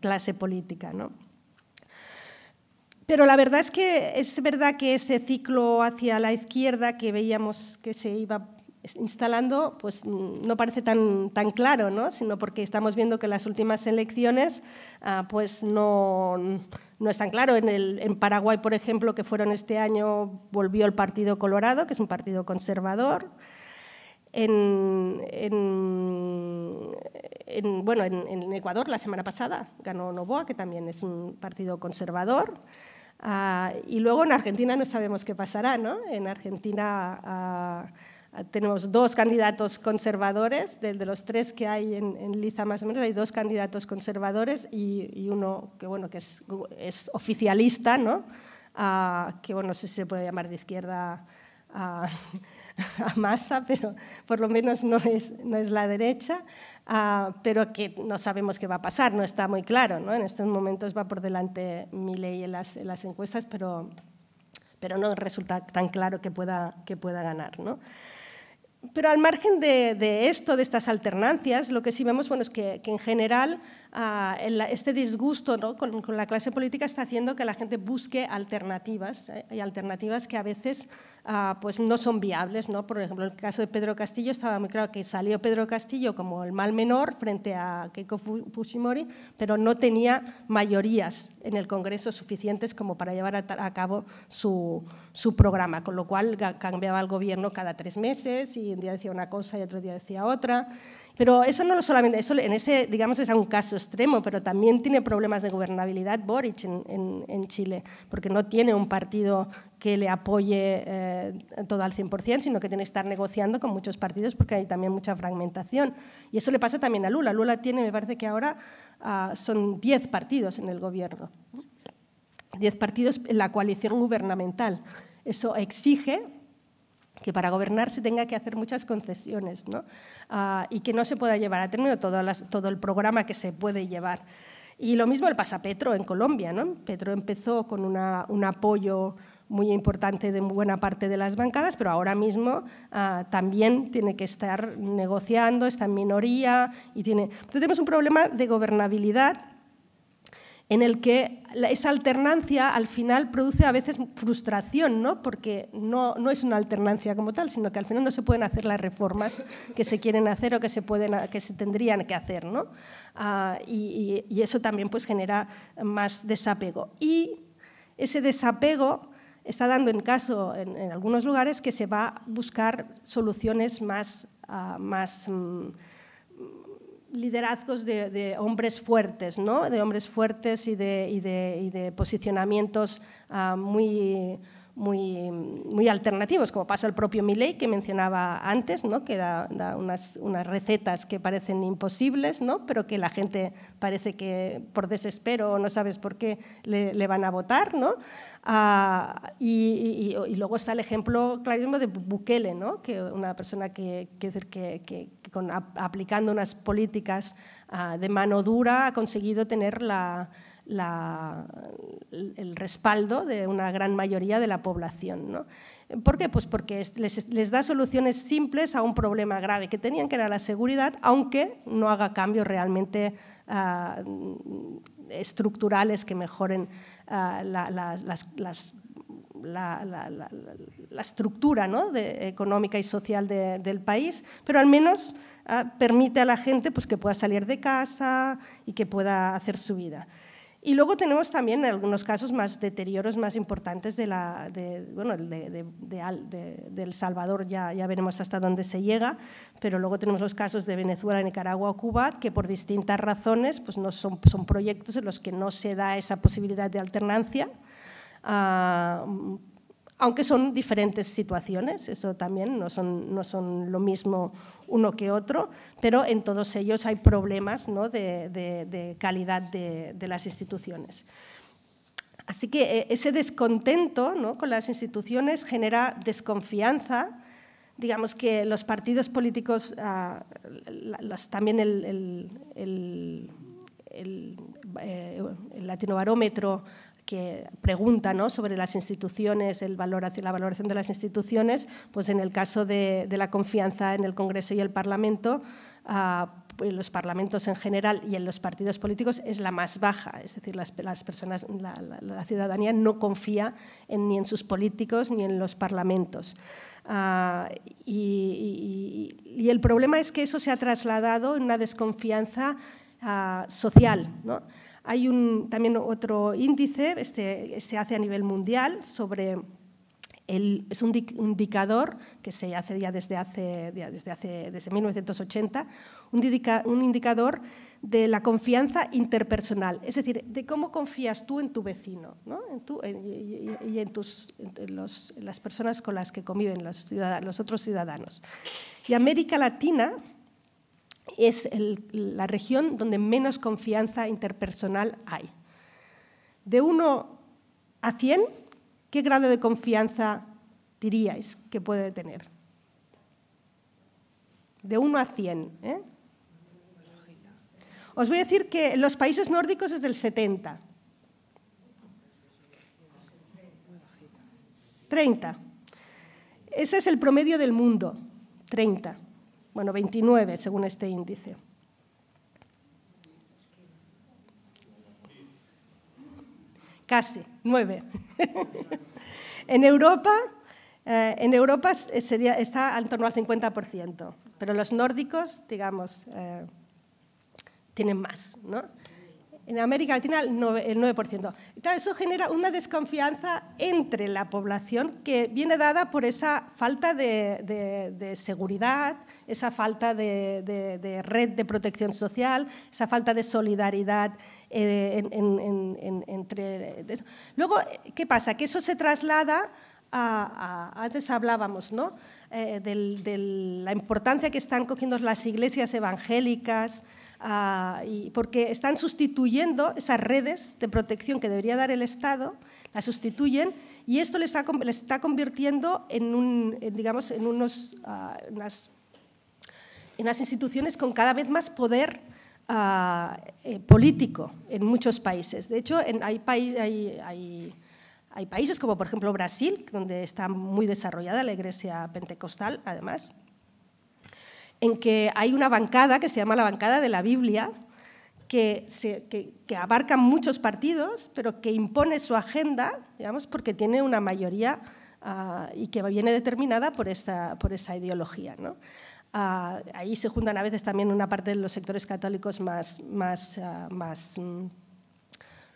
clase política. ¿no? pero la verdad es que es verdad que ese ciclo hacia la izquierda que veíamos que se iba instalando, pues mm, no parece tan, tan claro, sino porque estamos viendo que las últimas elecciones ah, pues no, no es tan claro. En, Paraguay, por ejemplo, que fueron este año, volvió el Partido Colorado, que es un partido conservador. En, en Ecuador la semana pasada ganó Novoa, que también es un partido conservador. Ah, y luego en Argentina no sabemos qué pasará, ¿no? En Argentina ah, tenemos dos candidatos conservadores, de, los tres que hay en, Liza más o menos, hay dos candidatos conservadores y, uno que, bueno, que es, oficialista, ¿no? Ah, que bueno, no sé si se puede llamar de izquierda a, masa, pero por lo menos no es, no es la derecha, ah, pero que no sabemos qué va a pasar, no está muy claro. En estos momentos va por delante mi ley en las, encuestas, pero, pero no resulta tan claro que pueda, que pueda ganar. Pero al margen de, esto, de estas alternancias, lo que sí vemos bueno, es que en general Ah, este disgusto con, la clase política está haciendo que la gente busque alternativas ¿eh? y alternativas que a veces ah, pues no son viables. ¿no? Por ejemplo, en el caso de Pedro Castillo estaba muy claro que salió Pedro Castillo como el mal menor frente a Keiko Fujimori, pero no tenía mayorías en el Congreso suficientes como para llevar a, cabo su, su programa, con lo cual cambiaba el gobierno cada tres meses y un día decía una cosa y otro día decía otra. Pero eso no lo solamente, eso en ese, digamos, es un caso extremo, pero también tiene problemas de gobernabilidad Boric en, Chile, porque no tiene un partido que le apoye eh, todo al 100%, sino que tiene que estar negociando con muchos partidos porque hay también mucha fragmentación. Y eso le pasa también a Lula. Lula tiene, me parece que ahora ah, son 10 partidos en el gobierno, 10 partidos en la coalición gubernamental. Eso exige que para gobernar se tenga que hacer muchas concesiones ¿no? Ah, y que no se pueda llevar a término todo, las, todo el programa que se puede llevar. Y lo mismo pasa a Petro en Colombia. ¿no? Petro empezó con un apoyo muy importante de buena parte de las bancadas, pero ahora mismo ah, también tiene que estar negociando, está en minoría y tiene... tenemos un problema de gobernabilidad en el que esa alternancia al final produce a veces frustración, ¿no? porque no, no, es una alternancia como tal, sino que al final no se pueden hacer las reformas que se quieren hacer o que se, pueden, que se tendrían que hacer. ¿no? Ah, y, eso también pues, genera más desapego. Y ese desapego está dando en caso en, algunos lugares que se va a buscar soluciones más... Ah, más mm, liderazgos de, hombres fuertes, ¿no? de hombres fuertes y de, posicionamientos ah, muy, muy, muy alternativos, como pasa el propio Milley que mencionaba antes, ¿no? que da, unas, unas, recetas que parecen imposibles, ¿no? pero que la gente parece que por desespero o no sabes por qué le, van a votar. ¿no? Ah, y, luego está el ejemplo clarísimo de Bukele, ¿no? que una persona que, que, que, con, aplicando unas políticas ah, de mano dura ha conseguido tener la el respaldo de una gran mayoría de la población. ¿no? ¿Por qué? Pues porque les, da soluciones simples a un problema grave que tenían, que era la seguridad, aunque no haga cambios realmente ah, estructurales que mejoren ah, la, estructura económica y social del país, pero al menos ah, permite a la gente pues, que pueda salir de casa y que pueda hacer su vida. Y luego tenemos también algunos casos más deterioros más importantes de la, de, bueno, El Salvador, ya, ya veremos hasta dónde se llega, pero luego tenemos los casos de Venezuela, Nicaragua o Cuba, que por distintas razones pues no son, son proyectos en los que no se da esa posibilidad de alternancia. Ah, aunque son diferentes situaciones, eso también no son, no son lo mismo uno que otro, pero en todos ellos hay problemas ¿no? de, calidad de, las instituciones. Así que eh, ese descontento con las instituciones genera desconfianza. Digamos que los partidos políticos, ah, también el, el, el, eh, latinobarómetro que pregunta sobre las instituciones, el la valoración de las instituciones, pues en el caso de, la confianza en el Congreso y el Parlamento, ah, en pues los parlamentos en general y en los partidos políticos es la más baja, es decir, las, personas, la, ciudadanía no confía ni en sus políticos ni en los parlamentos. Ah, y, el problema es que eso se ha trasladado en una desconfianza ah, social, ¿no? Hay un, también otro índice, este se hace a nivel mundial, sobre el, es un indicador que se hace ya desde, hace, desde, hace, desde 1980, un, un, indicador de la confianza interpersonal, es decir, de cómo confías tú en tu vecino ¿no? en y, en, tus, las personas con las que conviven los, ciudadanos, los otros ciudadanos. Y América Latina es la región donde menos confianza interpersonal hay. De 1 a 100, ¿qué grado de confianza diríais que puede tener? De 1 a 100. ¿eh? Os voy a decir que en los países nórdicos es del 70. 30. Ese es el promedio del mundo, 30 bueno, 29 según este índice. Casi, 9. en Europa, eh, en Europa está en torno al 50%, pero los nórdicos, digamos, eh, tienen más, ¿no? en América Latina el 9%. eso genera una desconfianza entre la población que viene dada por esa falta de, seguridad, esa falta de, red de protección social, esa falta de solidaridad eh, entre... Luego, ¿qué pasa? Que eso se traslada... A, antes hablábamos ¿no? Eh, de la importancia que están cogiendo las iglesias evangélicas, y porque están sustituyendo esas redes de protección que debería dar el Estado, las sustituyen y esto les, está convirtiendo en, digamos, en unos, ah, unas, instituciones con cada vez más poder ah, eh, político en muchos países. De hecho, hay, hay, países como por ejemplo Brasil, donde está muy desarrollada la iglesia pentecostal, además, en que hay una bancada que se llama la bancada de la Biblia, que, se, abarca muchos partidos, pero que impone su agenda, digamos, porque tiene una mayoría ah, y que viene determinada por esa, por esa ideología. Ah, ahí se juntan a veces también una parte de los sectores católicos más, más, ah, más mm,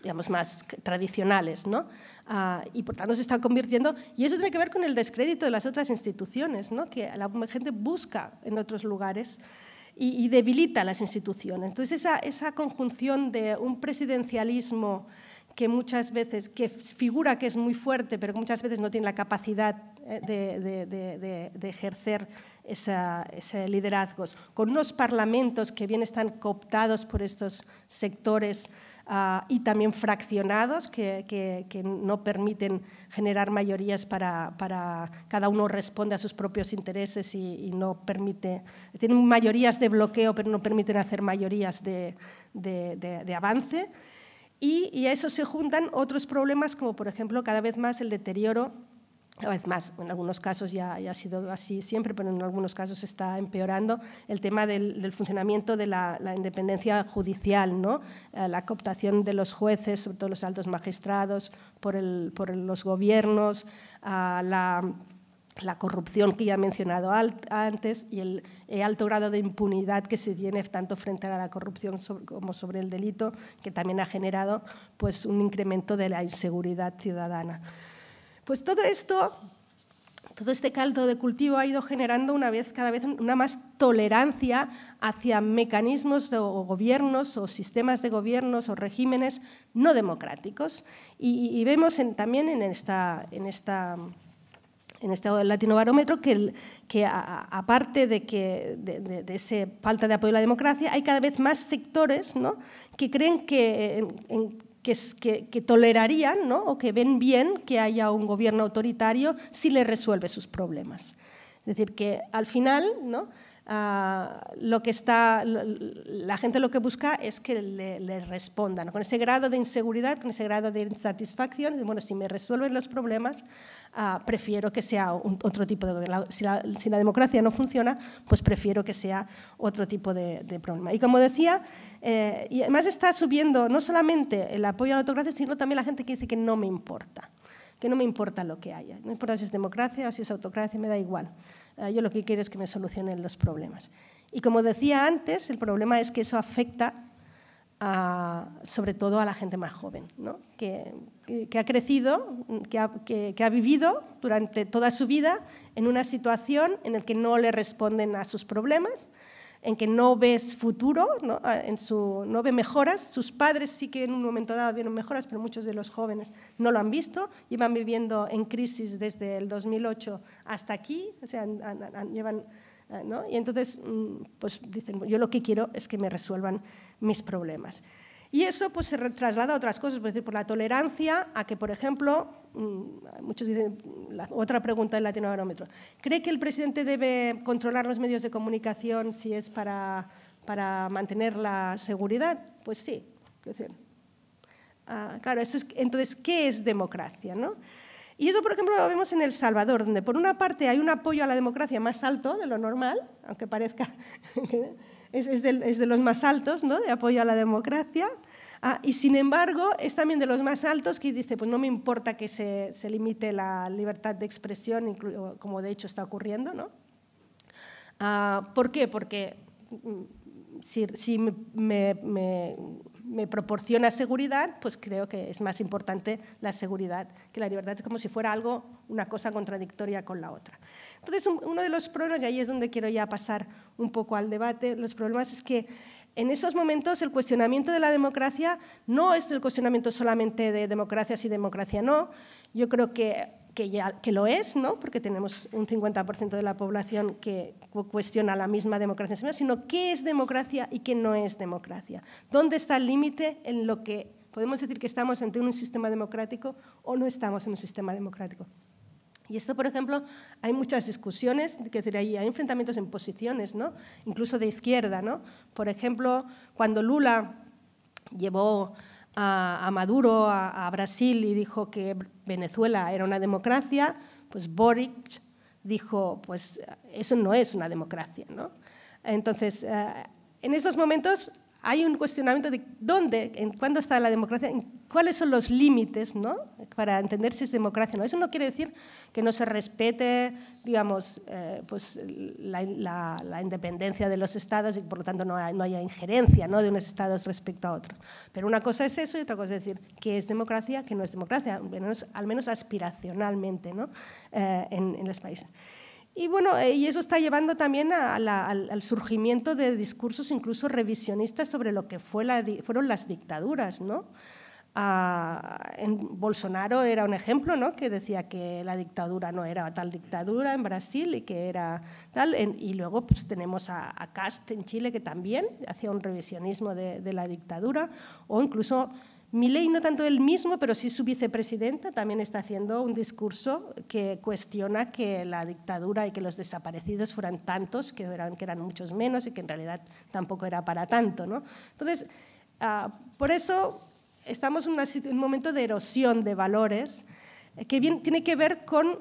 digamos, más tradicionales, ¿no? Ah, y por tanto se está convirtiendo, y eso tiene que ver con el descrédito de las otras instituciones, ¿no? Que la gente busca en otros lugares y, debilita las instituciones. Entonces esa, esa conjunción de un presidencialismo que muchas veces, que figura que es muy fuerte, pero que muchas veces no tiene la capacidad eh, de, de, ejercer ese liderazgo, con unos parlamentos que bien están cooptados por estos sectores Ah, y también fraccionados que, no permiten generar mayorías para, cada uno responde a sus propios intereses y, no permite, tienen mayorías de bloqueo pero no permiten hacer mayorías de, avance. y a eso se juntan otros problemas como por ejemplo cada vez más el deterioro vez más, en algunos casos ya, ha sido así siempre, pero en algunos casos está empeorando el tema del, funcionamiento de la, independencia judicial, ¿no? Eh, la cooptación de los jueces, sobre todo los altos magistrados, por, los gobiernos, ah, la, corrupción que ya he mencionado antes y el, eh, alto grado de impunidad que se tiene tanto frente a la corrupción como sobre el delito, que también ha generado pues, un incremento de la inseguridad ciudadana. Pues todo esto, todo este caldo de cultivo ha ido generando una vez, cada vez una más tolerancia hacia mecanismos o gobiernos o sistemas de gobiernos o regímenes no democráticos. Y, vemos también en esta, en esta en este latinobarómetro que, que aparte de, que, de, esa falta de apoyo a la democracia, hay cada vez más sectores ¿no? que creen que que, tolerarían ¿no? o que ven bien que haya un gobierno autoritario si le resuelve sus problemas. Es decir, que al final ¿no? Ah, lo que está, la gente lo que busca es que le, respondan, con ese grado de inseguridad, con ese grado de insatisfacción, bueno, si me resuelven los problemas, ah, prefiero que sea otro tipo de Si la, democracia no funciona, pues prefiero que sea otro tipo de, problema. Y como decía, eh, además está subiendo no solamente el apoyo a la autocracia, sino también la gente que dice que no me importa, que no me importa lo que haya, no importa si es democracia o si es autocracia, me da igual. Ah, yo lo que quiero es que me solucionen los problemas. Y como decía antes, el problema es que eso afecta sobre todo a la gente más joven, que, ha crecido, que ha, que ha, vivido durante toda su vida en una situación en la que no le responden a sus problemas en que no ves futuro, ¿no? Ah, en su, ve mejoras. Sus padres sí que en un momento dado vieron mejoras, pero muchos de los jóvenes no lo han visto. Llevan viviendo en crisis desde el 2008 hasta aquí, o sea, llevan... Ah, ¿no? Y entonces, mm, pues dicen, yo lo que quiero es que me resuelvan mis problemas. Y eso pues, se traslada a otras cosas, por, decir, por la tolerancia a que, por ejemplo, mm, muchos dicen, otra pregunta del latinobarómetro, ¿cree que el presidente debe controlar los medios de comunicación si es para, para mantener la seguridad? Pues sí. Ah, claro, eso entonces, ¿qué es democracia? Y eso, por ejemplo, lo vemos en El Salvador, donde por una parte hay un apoyo a la democracia más alto de lo normal, aunque parezca... ¿eh? es, de, los más altos, ¿no? de apoyo a la democracia. Ah, y sin embargo, es también de los más altos que dice, pues no me importa que se, limite la libertad de expresión, como de hecho está ocurriendo. ¿no? Ah, ¿Por qué? Porque mm, si, me, me proporciona seguridad, pues creo que es más importante la seguridad que la libertad. Es como si fuera algo, una cosa contradictoria con la otra. Entonces, uno de los problemas, y ahí es donde quiero ya pasar un poco al debate, los problemas es que en estos momentos el cuestionamiento de la democracia no es el cuestionamiento solamente de democracia y democracia no. Yo creo que que, lo es, ¿no? porque tenemos un 50% de la población que cuestiona la misma democracia, sino qué es democracia y qué no es democracia. ¿Dónde está el límite en lo que podemos decir que estamos ante un sistema democrático o no estamos en un sistema democrático? Y esto, por ejemplo, hay muchas discusiones, que hay, enfrentamientos en posiciones, incluso de izquierda. Por ejemplo, cuando Lula llevó a, Maduro, a, Brasil y dijo que Venezuela era una democracia, pues Boric dijo, pues eso no es una democracia. ¿no? Entonces, eh, en esos momentos hay un cuestionamiento de dónde, en cuándo está la democracia, cuáles son los límites ¿no? para entender si es democracia o no. Eso no quiere decir que no se respete digamos, eh, pues, la, independencia de los estados y por lo tanto no, haya injerencia ¿no? de unos estados respecto a otros. Pero una cosa es eso y otra cosa es decir que es democracia, que no es democracia, al menos, al menos aspiracionalmente ¿no? Eh, en, en los países. Y bueno, eh, y eso está llevando también al, surgimiento de discursos incluso revisionistas sobre lo que fue la, fueron las dictaduras, ¿no? Ah, en Bolsonaro era un ejemplo, ¿no? Que decía que la dictadura no era tal dictadura en Brasil y que era tal. y luego pues, tenemos a, Cast en Chile que también hacía un revisionismo de, de la dictadura o incluso Milei no tanto él mismo, pero sí su vicepresidenta también está haciendo un discurso que cuestiona que la dictadura y que los desaparecidos fueran tantos, que eran, que eran muchos menos y que en realidad tampoco era para tanto. ¿no? Entonces, ah, por eso estamos en, un momento de erosión de valores eh, que bien, tiene que ver con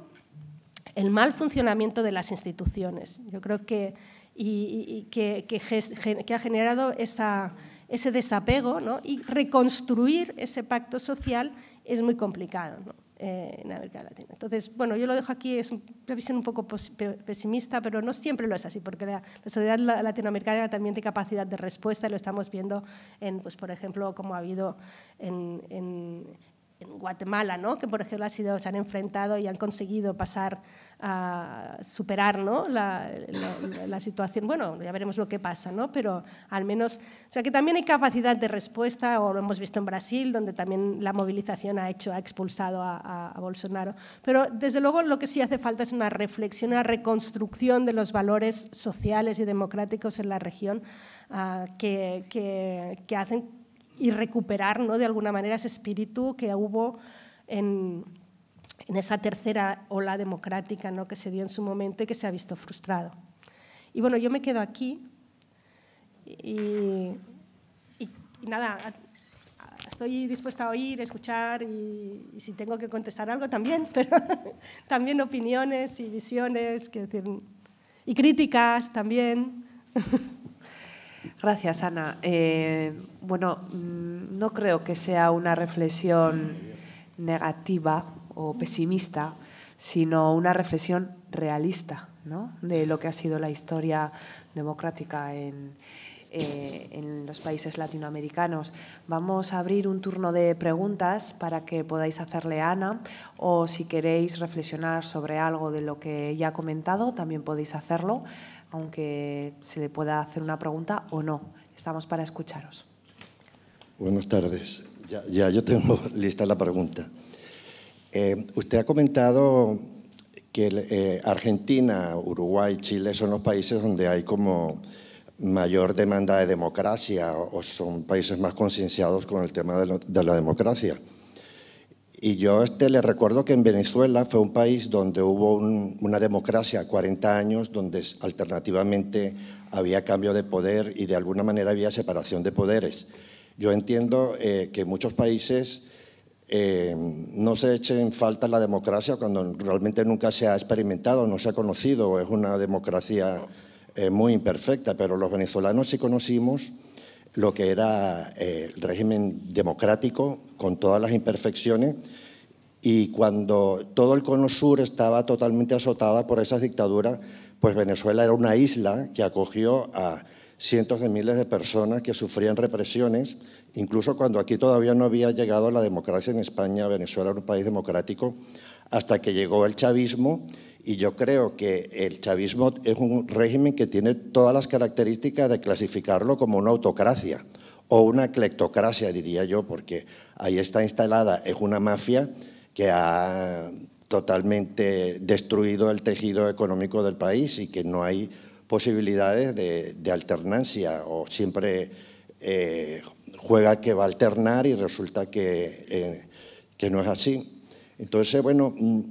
el mal funcionamiento de las instituciones. Yo creo que, y, que, que ha generado esa ese desapego ¿no? y reconstruir ese pacto social es muy complicado eh, en América Latina. Entonces, bueno, yo lo dejo aquí, es una visión un poco pesimista, pero no siempre lo es así, porque la, sociedad latinoamericana también tiene capacidad de respuesta y lo estamos viendo, en, pues, por ejemplo, como ha habido en, en Guatemala, ¿no? que por ejemplo ha sido, se han enfrentado y han conseguido pasar a superar ¿no? la, la, situación. Bueno, ya veremos lo que pasa, ¿no? pero al menos, o sea que también hay capacidad de respuesta, o lo hemos visto en Brasil, donde también la movilización ha hecho, ha expulsado a, Bolsonaro. Pero desde luego lo que sí hace falta es una reflexión, una reconstrucción de los valores sociales y democráticos en la región ah, que, que, que, hacen y recuperar ¿no? de alguna manera ese espíritu que hubo en en esa tercera ola democrática que se dio en su momento y que se ha visto frustrado. Y bueno, yo me quedo aquí y, nada, estoy dispuesta a oír, escuchar y, si tengo que contestar algo también, pero también opiniones y visiones y críticas también. Gracias, Ana. Eh, bueno, mm, no creo que sea una reflexión negativa o pesimista, sino una reflexión realista ¿no? de lo que ha sido la historia democrática en, eh, en los países latinoamericanos. Vamos a abrir un turno de preguntas para que podáis hacerle a Ana o si queréis reflexionar sobre algo de lo que ya ha comentado, también podéis hacerlo, aunque se le pueda hacer una pregunta o no. Estamos para escucharos. Buenas tardes. Ya, ya yo tengo lista la pregunta. Eh, usted ha comentado que eh, Argentina, Uruguay, Chile son los países donde hay como mayor demanda de democracia o son países más concienciados con el tema de, la democracia. Y yo este, le recuerdo que en Venezuela fue un país donde hubo una democracia 40 años, donde alternativamente había cambio de poder y de alguna manera había separación de poderes. Yo entiendo eh, que muchos países eh, no se eche en falta la democracia cuando realmente nunca se ha experimentado, no se ha conocido, es una democracia eh, muy imperfecta, pero los venezolanos sí conocimos lo que era eh, el régimen democrático con todas las imperfecciones y cuando todo el cono sur estaba totalmente azotada por esas dictaduras, pues Venezuela era una isla que acogió a cientos de miles de personas que sufrían represiones, incluso cuando aquí todavía no había llegado la democracia en España, Venezuela era un país democrático, hasta que llegó el chavismo y yo creo que el chavismo es un régimen que tiene todas las características de clasificarlo como una autocracia o una cleptocracia, diría yo, porque ahí está instalada, es una mafia que ha totalmente destruido el tejido económico del país y que no hay posibilidades de, alternancia o siempre eh, juega que va a alternar y resulta que, eh, no es así. Entonces, bueno, mm,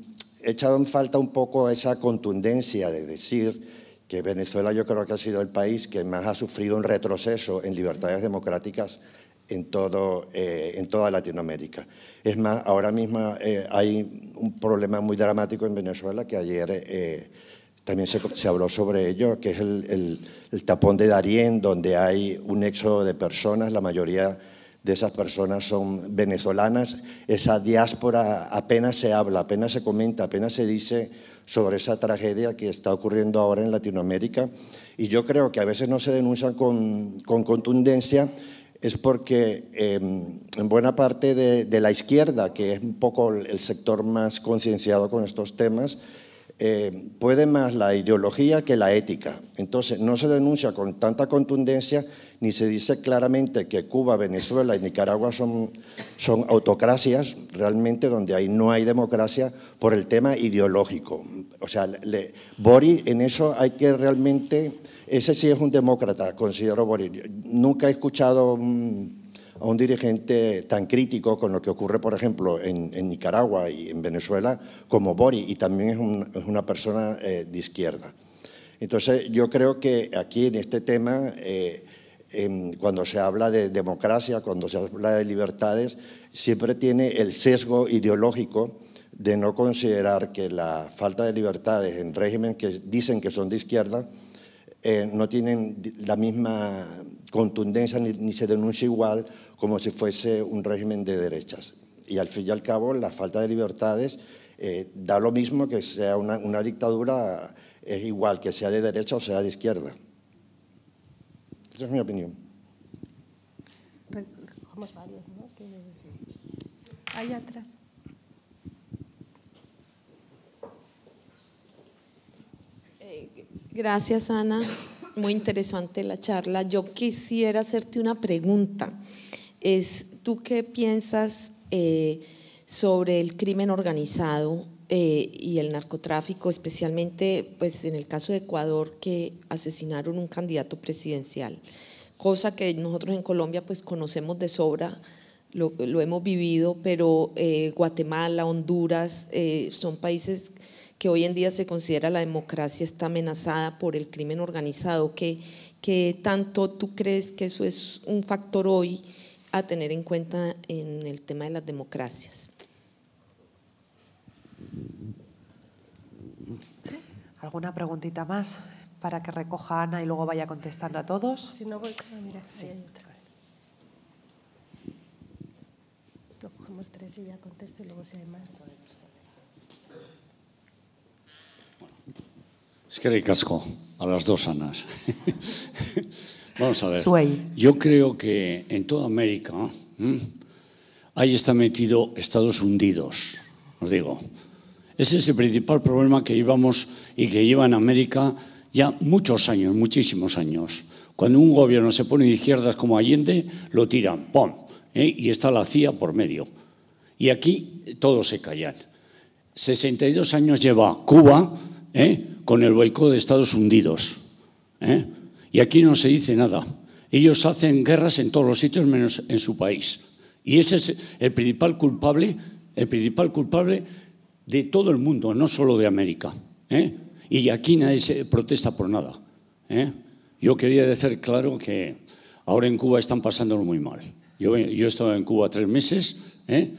he echado en falta un poco esa contundencia de decir que Venezuela yo creo que ha sido el país que más ha sufrido un retroceso en libertades democráticas en, todo, eh, en toda Latinoamérica. Es más, ahora mismo eh, hay un problema muy dramático en Venezuela que ayer también se, habló sobre ello, que es el, tapón de Darién, donde hay un éxodo de personas, la mayoría de esas personas son venezolanas. Esa diáspora apenas se habla, apenas se comenta, apenas se dice sobre esa tragedia que está ocurriendo ahora en Latinoamérica. Y yo creo que a veces no se denuncian con, contundencia, es porque em, en buena parte de, la izquierda, que es un poco el sector más concienciado con estos temas, eh, puede más la ideología que la ética. Entonces, no se denuncia con tanta contundencia ni se dice claramente que Cuba, Venezuela y Nicaragua son, son autocracias, realmente donde ahí no hay democracia por el tema ideológico. O sea, le, en eso hay que realmente, ese sí es un demócrata, considero Boris. Nunca he escuchado a un dirigente tan crítico con lo que ocurre, por ejemplo, en, Nicaragua y en Venezuela, como Bori, y también es, una persona eh, de izquierda. Entonces, yo creo que aquí en este tema, eh, em, cuando se habla de democracia, cuando se habla de libertades, siempre tiene el sesgo ideológico de no considerar que la falta de libertades en régimen que dicen que son de izquierda eh, no tienen la misma contundencia ni, se denuncia igual como si fuese un régimen de derechas. Y al fin y al cabo, la falta de libertades eh, da lo mismo que sea una, dictadura, es igual que sea de derecha o sea de izquierda. Esa es mi opinión. Pues, atrás. Eh, gracias, Ana. Muy interesante la charla. Yo quisiera hacerte una pregunta es tú qué piensas eh, sobre el crimen organizado eh, y el narcotráfico, especialmente pues, en el caso de Ecuador que asesinaron un candidato presidencial, cosa que nosotros en Colombia pues, conocemos de sobra. Lo, hemos vivido, pero eh, Guatemala, Honduras son países que hoy en día se considera la democracia está amenazada por el crimen organizado. que, que tanto tú crees que eso es un factor hoy a tener en cuenta en el tema de las democracias. ¿Alguna preguntita más para que recoja Ana y luego vaya contestando a todos? Si no voy a ah, mira, sí. Lo cogemos tres y ya contesto y luego si hay más. Es que casco a las dos Anas. Vamos a ver. Yo creo que en toda América ahí está metido Estados Unidos, os digo. Ese es el principal problema que llevamos y que lleva en América ya muchos años, muchísimos años. Cuando un gobierno se pone de izquierdas como Allende, lo tiran, ¡pum! ¿Eh? Y está la CIA por medio. Y aquí todos se callan. 62 años lleva Cuba ¿eh? con el boicot de Estados Unidos. ¿eh? Y aquí no se dice nada. Ellos hacen guerras en todos los sitios menos en su país. Y ese es el principal culpable, el principal culpable de todo el mundo, no solo de América. ¿eh? Y aquí nadie se protesta por nada. ¿eh? Yo quería decir claro que ahora en Cuba están pasándolo muy mal. Yo, yo he estado en Cuba tres meses, ¿eh?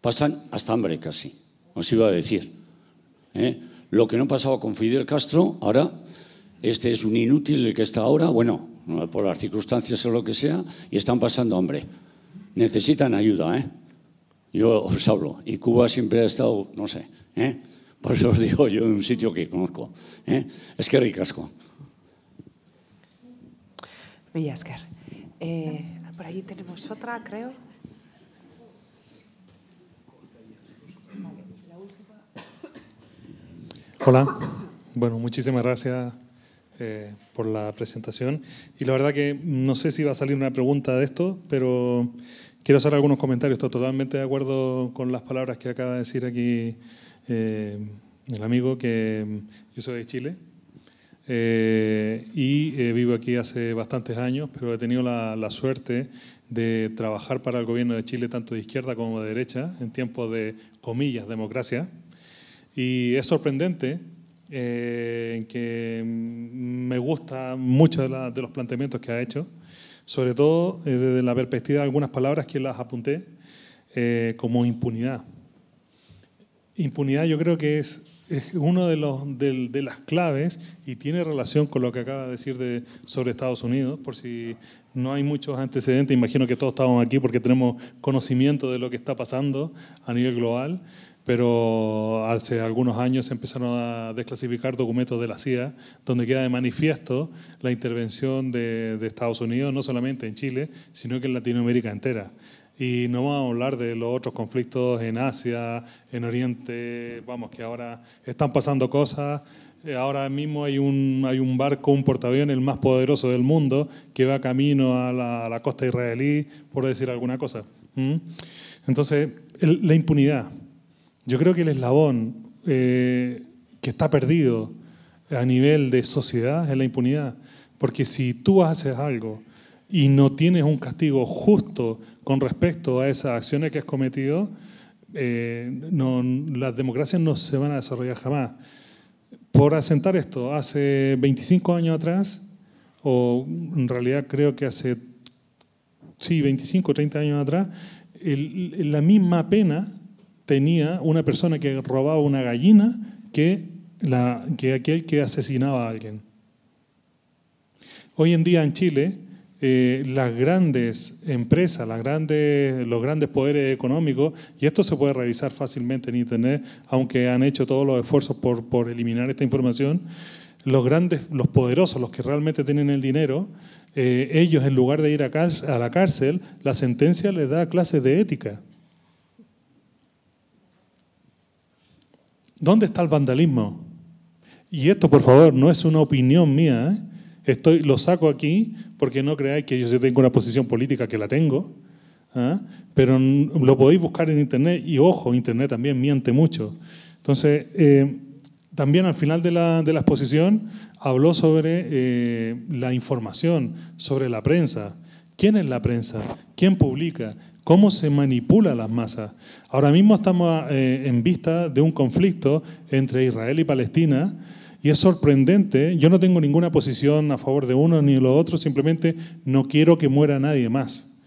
pasan hasta hambre casi, os iba a decir. Lo que no pasaba con Fidel Castro, ahora este es un inútil el que está ahora, bueno, por las circunstancias o lo que sea, y están pasando hambre. Necesitan ayuda, ¿eh? Yo os hablo, y Cuba siempre ha estado, no sé, ¿eh? Por eso os digo yo de un sitio que conozco. ¿eh? Es que ricasco. Villasker. Eh, por ahí tenemos otra, creo. Hola. Bueno, muchísimas gracias eh, por la presentación. Y la verdad que no sé si va a salir una pregunta de esto, pero quiero hacer algunos comentarios. Estoy totalmente de acuerdo con las palabras que acaba de decir aquí eh, el amigo, que mm, yo soy de Chile. Eh, y vivo aquí hace bastantes años, pero he tenido la, la, suerte de trabajar para el gobierno de Chile, tanto de izquierda como de derecha, en tiempos de, comillas, democracia. Y es sorprendente eh, en que me gusta mucho de, los planteamientos que ha hecho, sobre todo eh, desde la perspectiva de algunas palabras que las apunté, eh, como impunidad. Impunidad yo creo que es, es una de, los, de, las claves y tiene relación con lo que acaba de decir de, sobre Estados Unidos, por si no hay muchos antecedentes, imagino que todos estamos aquí porque tenemos conocimiento de lo que está pasando a nivel global pero hace algunos años se empezaron a desclasificar documentos de la CIA donde queda de manifiesto la intervención de, Estados Unidos, no solamente en Chile, sino que en Latinoamérica entera. Y no vamos a hablar de los otros conflictos en Asia, en Oriente, vamos, que ahora están pasando cosas. Ahora mismo hay un, hay un barco, un portaaviones, el más poderoso del mundo, que va camino a la, la costa israelí, por decir alguna cosa. Entonces, la impunidad yo creo que el eslabón eh, que está perdido a nivel de sociedad es la impunidad. Porque si tú haces algo y no tienes un castigo justo con respecto a esas acciones que has cometido, eh, no, las democracias no se van a desarrollar jamás. Por asentar esto, hace 25 años atrás, o en realidad creo que hace, sí, 25 o 30 años atrás, la misma pena tenía una persona que robaba una gallina que, la, que aquel que asesinaba a alguien. Hoy en día en Chile, eh, las grandes empresas, las grandes, los grandes poderes económicos, y esto se puede revisar fácilmente en Internet, aunque han hecho todos los esfuerzos por, eliminar esta información, los grandes, los poderosos, los que realmente tienen el dinero, eh, ellos en lugar de ir a, a la cárcel, la sentencia les da clases de ética. ¿Dónde está el vandalismo? Y esto, por favor, no es una opinión mía. ¿eh? Estoy, lo saco aquí porque no creáis que yo tengo una posición política, que la tengo. ¿ah? Pero lo podéis buscar en Internet y ojo, Internet también miente mucho. Entonces, eh, también al final de la, de la exposición habló sobre eh, la información, sobre la prensa. ¿Quién es la prensa? ¿Quién publica? cómo se manipula las masas. Ahora mismo estamos eh, en vista de un conflicto entre Israel y Palestina y es sorprendente, yo no tengo ninguna posición a favor de uno ni de lo otro, simplemente no quiero que muera nadie más.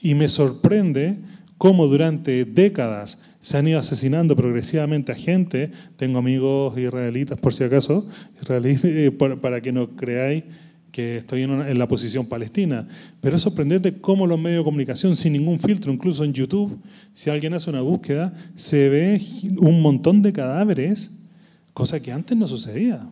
Y me sorprende cómo durante décadas se han ido asesinando progresivamente a gente, tengo amigos israelitas por si acaso, eh, para que no creáis que estoy en, la posición palestina. Pero es sorprendente cómo los medios de comunicación, sin ningún filtro, incluso en YouTube, si alguien hace una búsqueda, se ve un montón de cadáveres, cosa que antes no sucedía.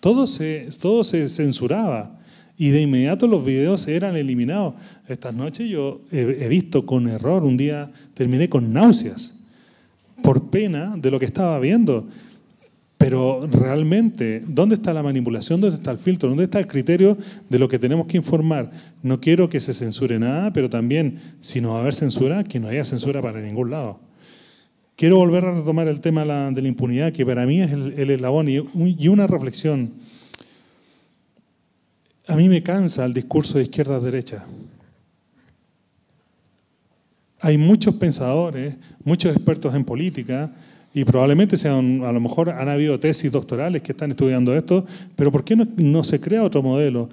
Todo se, todo se censuraba y de inmediato los videos eran eliminados. Estas noches yo he, visto con error, un día terminé con náuseas por pena de lo que estaba viendo. Pero realmente, ¿dónde está la manipulación? ¿Dónde está el filtro? ¿Dónde está el criterio de lo que tenemos que informar? No quiero que se censure nada, pero también, si no va a haber censura, que no haya censura para ningún lado. Quiero volver a retomar el tema de la impunidad, que para mí es el, eslabón y, una reflexión. A mí me cansa el discurso de izquierda-derecha. Hay muchos pensadores, muchos expertos en política, y probablemente sean, a lo mejor han habido tesis doctorales que están estudiando esto, pero ¿por qué no, se crea otro modelo?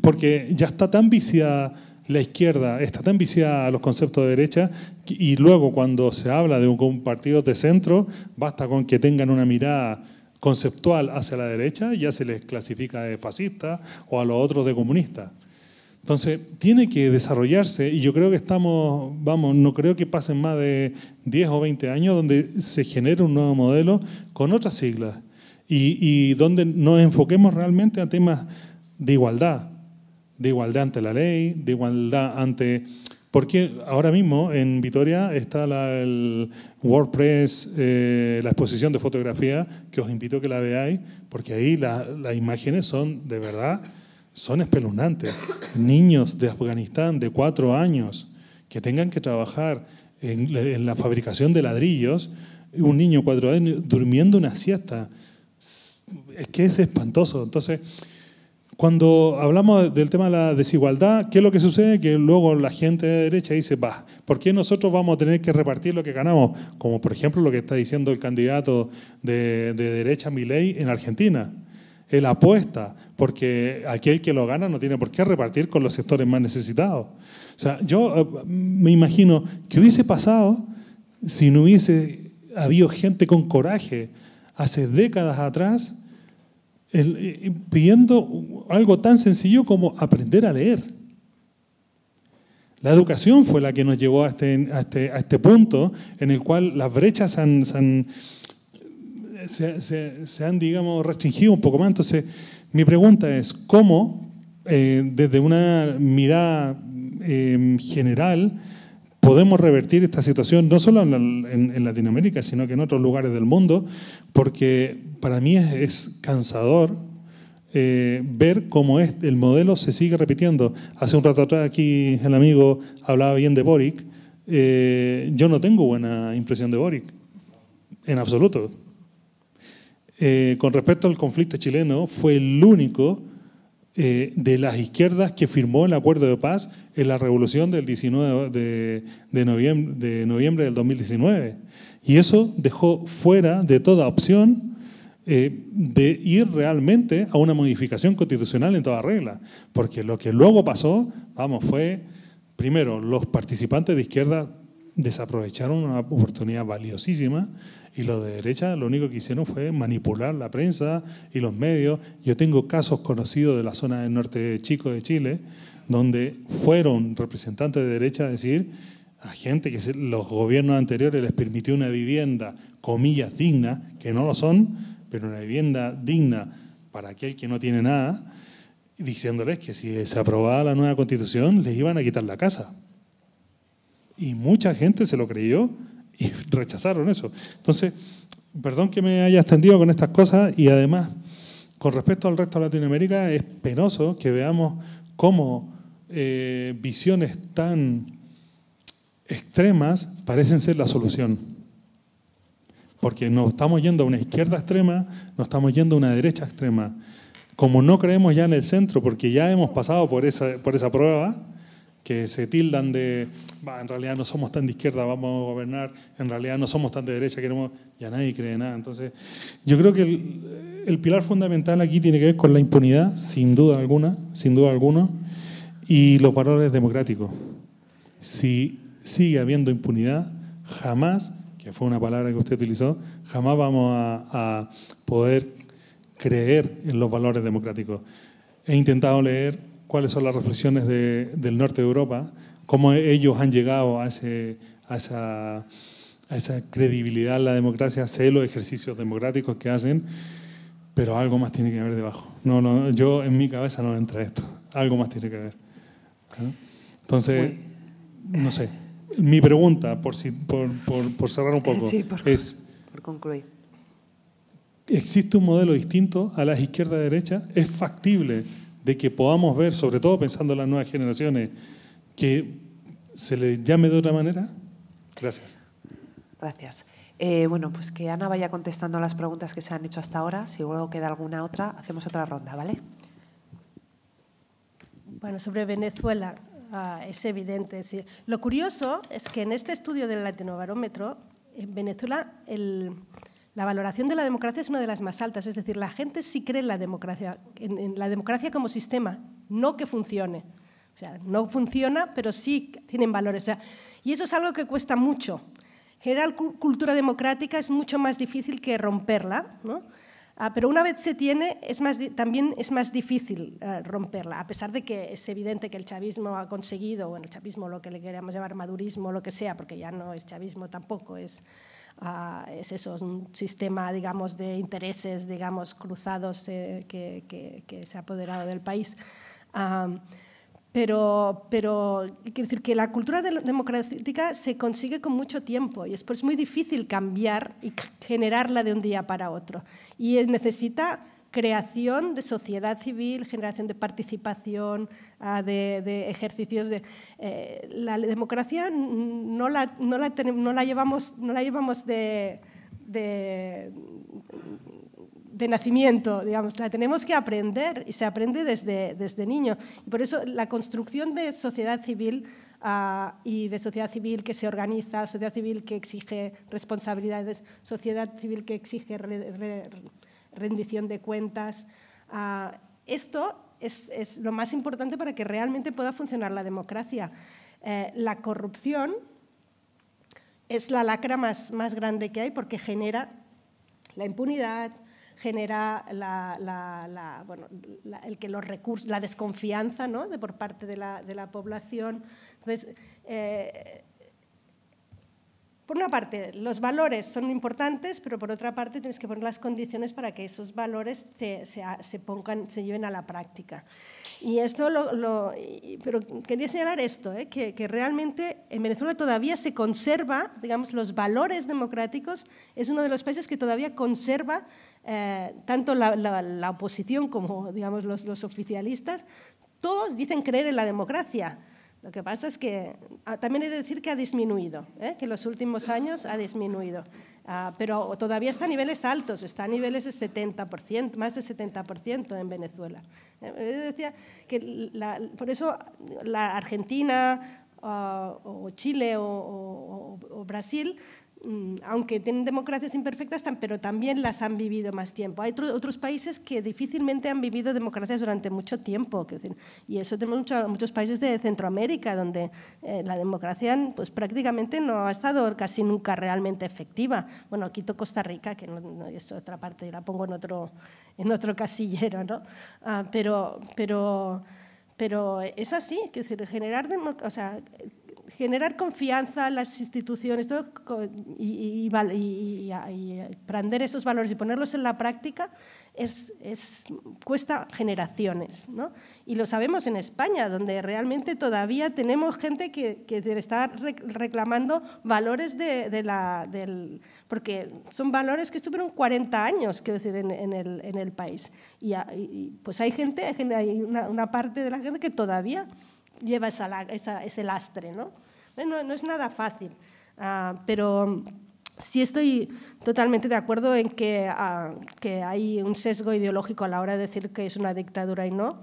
Porque ya está tan viciada la izquierda está tan viciada a los conceptos de derecha y luego cuando se habla de un partido de centro, basta con que tengan una mirada conceptual hacia la derecha, ya se les clasifica de fascista o a los otros de comunista. Entonces, tiene que desarrollarse y yo creo que estamos, vamos, no creo que pasen más de 10 o 20 años donde se genere un nuevo modelo con otras siglas y, y donde nos enfoquemos realmente a temas de igualdad, de igualdad ante la ley, de igualdad ante... Porque ahora mismo en Vitoria está el WordPress, eh, la exposición de fotografía, que os invito a que la veáis, porque ahí las imágenes son de verdad son espeluznantes. Niños de Afganistán de cuatro años que tengan que trabajar en, la fabricación de ladrillos, un niño cuatro años durmiendo una siesta, es que es espantoso. Entonces, cuando hablamos del tema de la desigualdad, ¿qué es lo que sucede? Que luego la gente de derecha dice, va, ¿por qué nosotros vamos a tener que repartir lo que ganamos? Como por ejemplo lo que está diciendo el candidato de, de derecha Milei en Argentina. Él apuesta porque aquel que lo gana no tiene por qué repartir con los sectores más necesitados. O sea, yo eh, me imagino que hubiese pasado si no hubiese habido gente con coraje hace décadas atrás eh, eh, pidiendo algo tan sencillo como aprender a leer. La educación fue la que nos llevó a este, a este, a este punto en el cual las brechas se, se, han, digamos, restringido un poco más. Entonces, mi pregunta es, ¿cómo eh, desde una mirada eh, general podemos revertir esta situación, no solo en, Latinoamérica, sino que en otros lugares del mundo? Porque para mí es, cansador eh, ver cómo el modelo se sigue repitiendo. Hace un rato atrás aquí el amigo hablaba bien de Boric. yo no tengo buena impresión de Boric, en absoluto. Eh, con respecto al conflicto chileno, fue el único eh, de las izquierdas que firmó el acuerdo de paz en la revolución del 19 de, noviembre, de noviembre del 2019. Y eso dejó fuera de toda opción eh, de ir realmente a una modificación constitucional en toda regla. Porque lo que luego pasó, vamos, fue, primero, los participantes de izquierda desaprovecharon una oportunidad valiosísima y los de derecha lo único que hicieron fue manipular la prensa y los medios. Yo tengo casos conocidos de la zona del norte de chico de Chile, donde fueron representantes de derecha a decir a gente que los gobiernos anteriores les permitió una vivienda, comillas, digna, que no lo son, pero una vivienda digna para aquel que no tiene nada, diciéndoles que si se aprobaba la nueva constitución les iban a quitar la casa. Y mucha gente se lo creyó y rechazaron eso. Entonces, perdón que me haya extendido con estas cosas y además, con respecto al resto de Latinoamérica, es penoso que veamos cómo eh, visiones tan extremas parecen ser la solución. Porque nos estamos yendo a una izquierda extrema, nos estamos yendo a una derecha extrema. Como no creemos ya en el centro, porque ya hemos pasado por esa, por esa prueba, que se tildan de, en realidad no somos tan de izquierda, vamos a gobernar, en realidad no somos tan de derecha, queremos, ya nadie cree nada. Entonces, yo creo que el, pilar fundamental aquí tiene que ver con la impunidad, sin duda alguna, sin duda alguna, y los valores democráticos. Si sigue habiendo impunidad, jamás, que fue una palabra que usted utilizó, jamás vamos a, a poder creer en los valores democráticos. He intentado leer cuáles son las reflexiones del norte de Europa, cómo ellos han llegado a, esa, credibilidad en la democracia, sé los ejercicios democráticos que hacen, pero algo más tiene que haber debajo. No, no, yo en mi cabeza no entra esto, algo más tiene que haber. ¿Ah? Entonces, no sé, mi pregunta, por, cerrar un poco, es... ¿Existe un modelo distinto a las izquierdas y derecha? ¿Es factible de que podamos ver, sobre todo pensando en las nuevas generaciones, que se le llame de otra manera? Gracias. Gracias. Eh, bueno, pues que Ana vaya contestando las preguntas que se han hecho hasta ahora. Si luego queda alguna otra, hacemos otra ronda, ¿vale? Bueno, sobre Venezuela ah, es evidente. Lo curioso es que en este estudio del Latinobarómetro, en Venezuela el, la valoración de la democracia es una de las más altas, es decir, la gente sí cree en la democracia, en, la democracia como sistema, no que funcione. O sea, no funciona, pero sí tienen valores. y eso es algo que cuesta mucho. Generar cultura democrática es mucho más difícil que romperla, ¿no? Ah, pero una vez se tiene, también es más difícil eh, romperla, a pesar de que es evidente que el chavismo ha conseguido, bueno, el chavismo, lo que le queramos llamar madurismo, lo que sea, porque ya no es chavismo tampoco, es es eso, un sistema, digamos, de intereses, digamos, cruzados eh, que, se ha apoderado del país. pero, pero decir que la cultura democrática se consigue con mucho tiempo y es, pues, muy difícil cambiar y generarla de un día para otro. Y necesita creación de sociedad civil, generación de participación, ah, de, ejercicios de... Eh, la democracia no la, la llevamos, no la llevamos de, de, nacimiento, digamos, la tenemos que aprender y se aprende desde, desde niño. Y por eso la construcción de sociedad civil ah, y de sociedad civil que se organiza, sociedad civil que exige responsabilidades, sociedad civil que exige rendición de cuentas. Ah, esto es, lo más importante para que realmente pueda funcionar la democracia. Eh, la corrupción es la lacra más, más grande que hay porque genera la impunidad, genera la, el que los recursos, la desconfianza ¿no? de por parte de la, de población. Entonces, eh, por una parte, los valores son importantes, pero por otra parte tienes que poner las condiciones para que esos valores se, se, pongan, se lleven a la práctica. Y esto pero quería señalar esto, ¿eh? que, realmente en Venezuela todavía se conserva, digamos, los valores democráticos. Es uno de los países que todavía conserva eh, tanto la, oposición como, digamos, los oficialistas. Todos dicen creer en la democracia, lo que pasa es que ah, también he de decir que ha disminuido, ¿eh? que en los últimos años ha disminuido, ah, pero todavía está a niveles altos, está a niveles de 70%, más de 70% en Venezuela. Eh, que por eso la Argentina ah, o Chile o Brasil Mm, aunque tienen democracias imperfectas, pero también las han vivido más tiempo. Hay otros países que difícilmente han vivido democracias durante mucho tiempo. Y eso tenemos muchos países de Centroamérica, donde eh, la democracia pues, prácticamente no ha estado casi nunca realmente efectiva. Bueno, quito Costa Rica, que es otra parte, la pongo en otro, en otro casillero. ¿no? Ah, pero, pero, pero es así, decir, generar, o sea, generar confianza en las instituciones y, y, aprender esos valores y ponerlos en la práctica es, cuesta generaciones. ¿no? Y lo sabemos en España, donde realmente todavía tenemos gente que, está reclamando valores de, la, del... porque son valores que estuvieron 40 años, quiero decir, en, el, país. Y, pues hay gente, hay una, parte de la gente que todavía lleva ese lastre, ¿no? Eh, no, no es nada fácil, ah, pero sí estoy totalmente de acuerdo en que, ah, que hay un sesgo ideológico a la hora de decir que es una dictadura y no.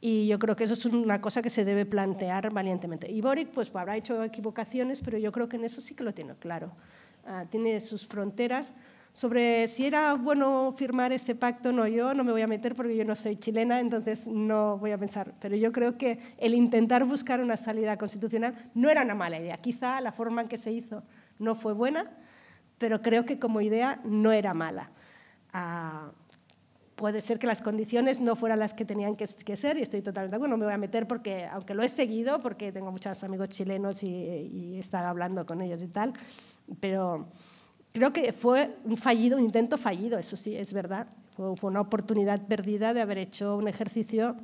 Y yo creo que eso es una cosa que se debe plantear valientemente. Y Boric pues, habrá hecho equivocaciones, pero yo creo que en eso sí que lo tiene claro. Ah, tiene sus fronteras, sobre si era bueno firmar ese pacto, no, yo no me voy a meter porque yo no soy chilena, entonces no voy a pensar. Pero yo creo que el intentar buscar una salida constitucional no era una mala idea. Quizá la forma en que se hizo no fue buena, pero creo que como idea no era mala. Ah, puede ser que las condiciones no fueran las que tenían que, ser y estoy totalmente de acuerdo, no me voy a meter porque, aunque lo he seguido, porque tengo muchos amigos chilenos y, y he estado hablando con ellos y tal, pero Creo que fue un fallido, un intento fallido, eso sí, es verdad. Fue, una oportunidad perdida de haber hecho un ejercicio.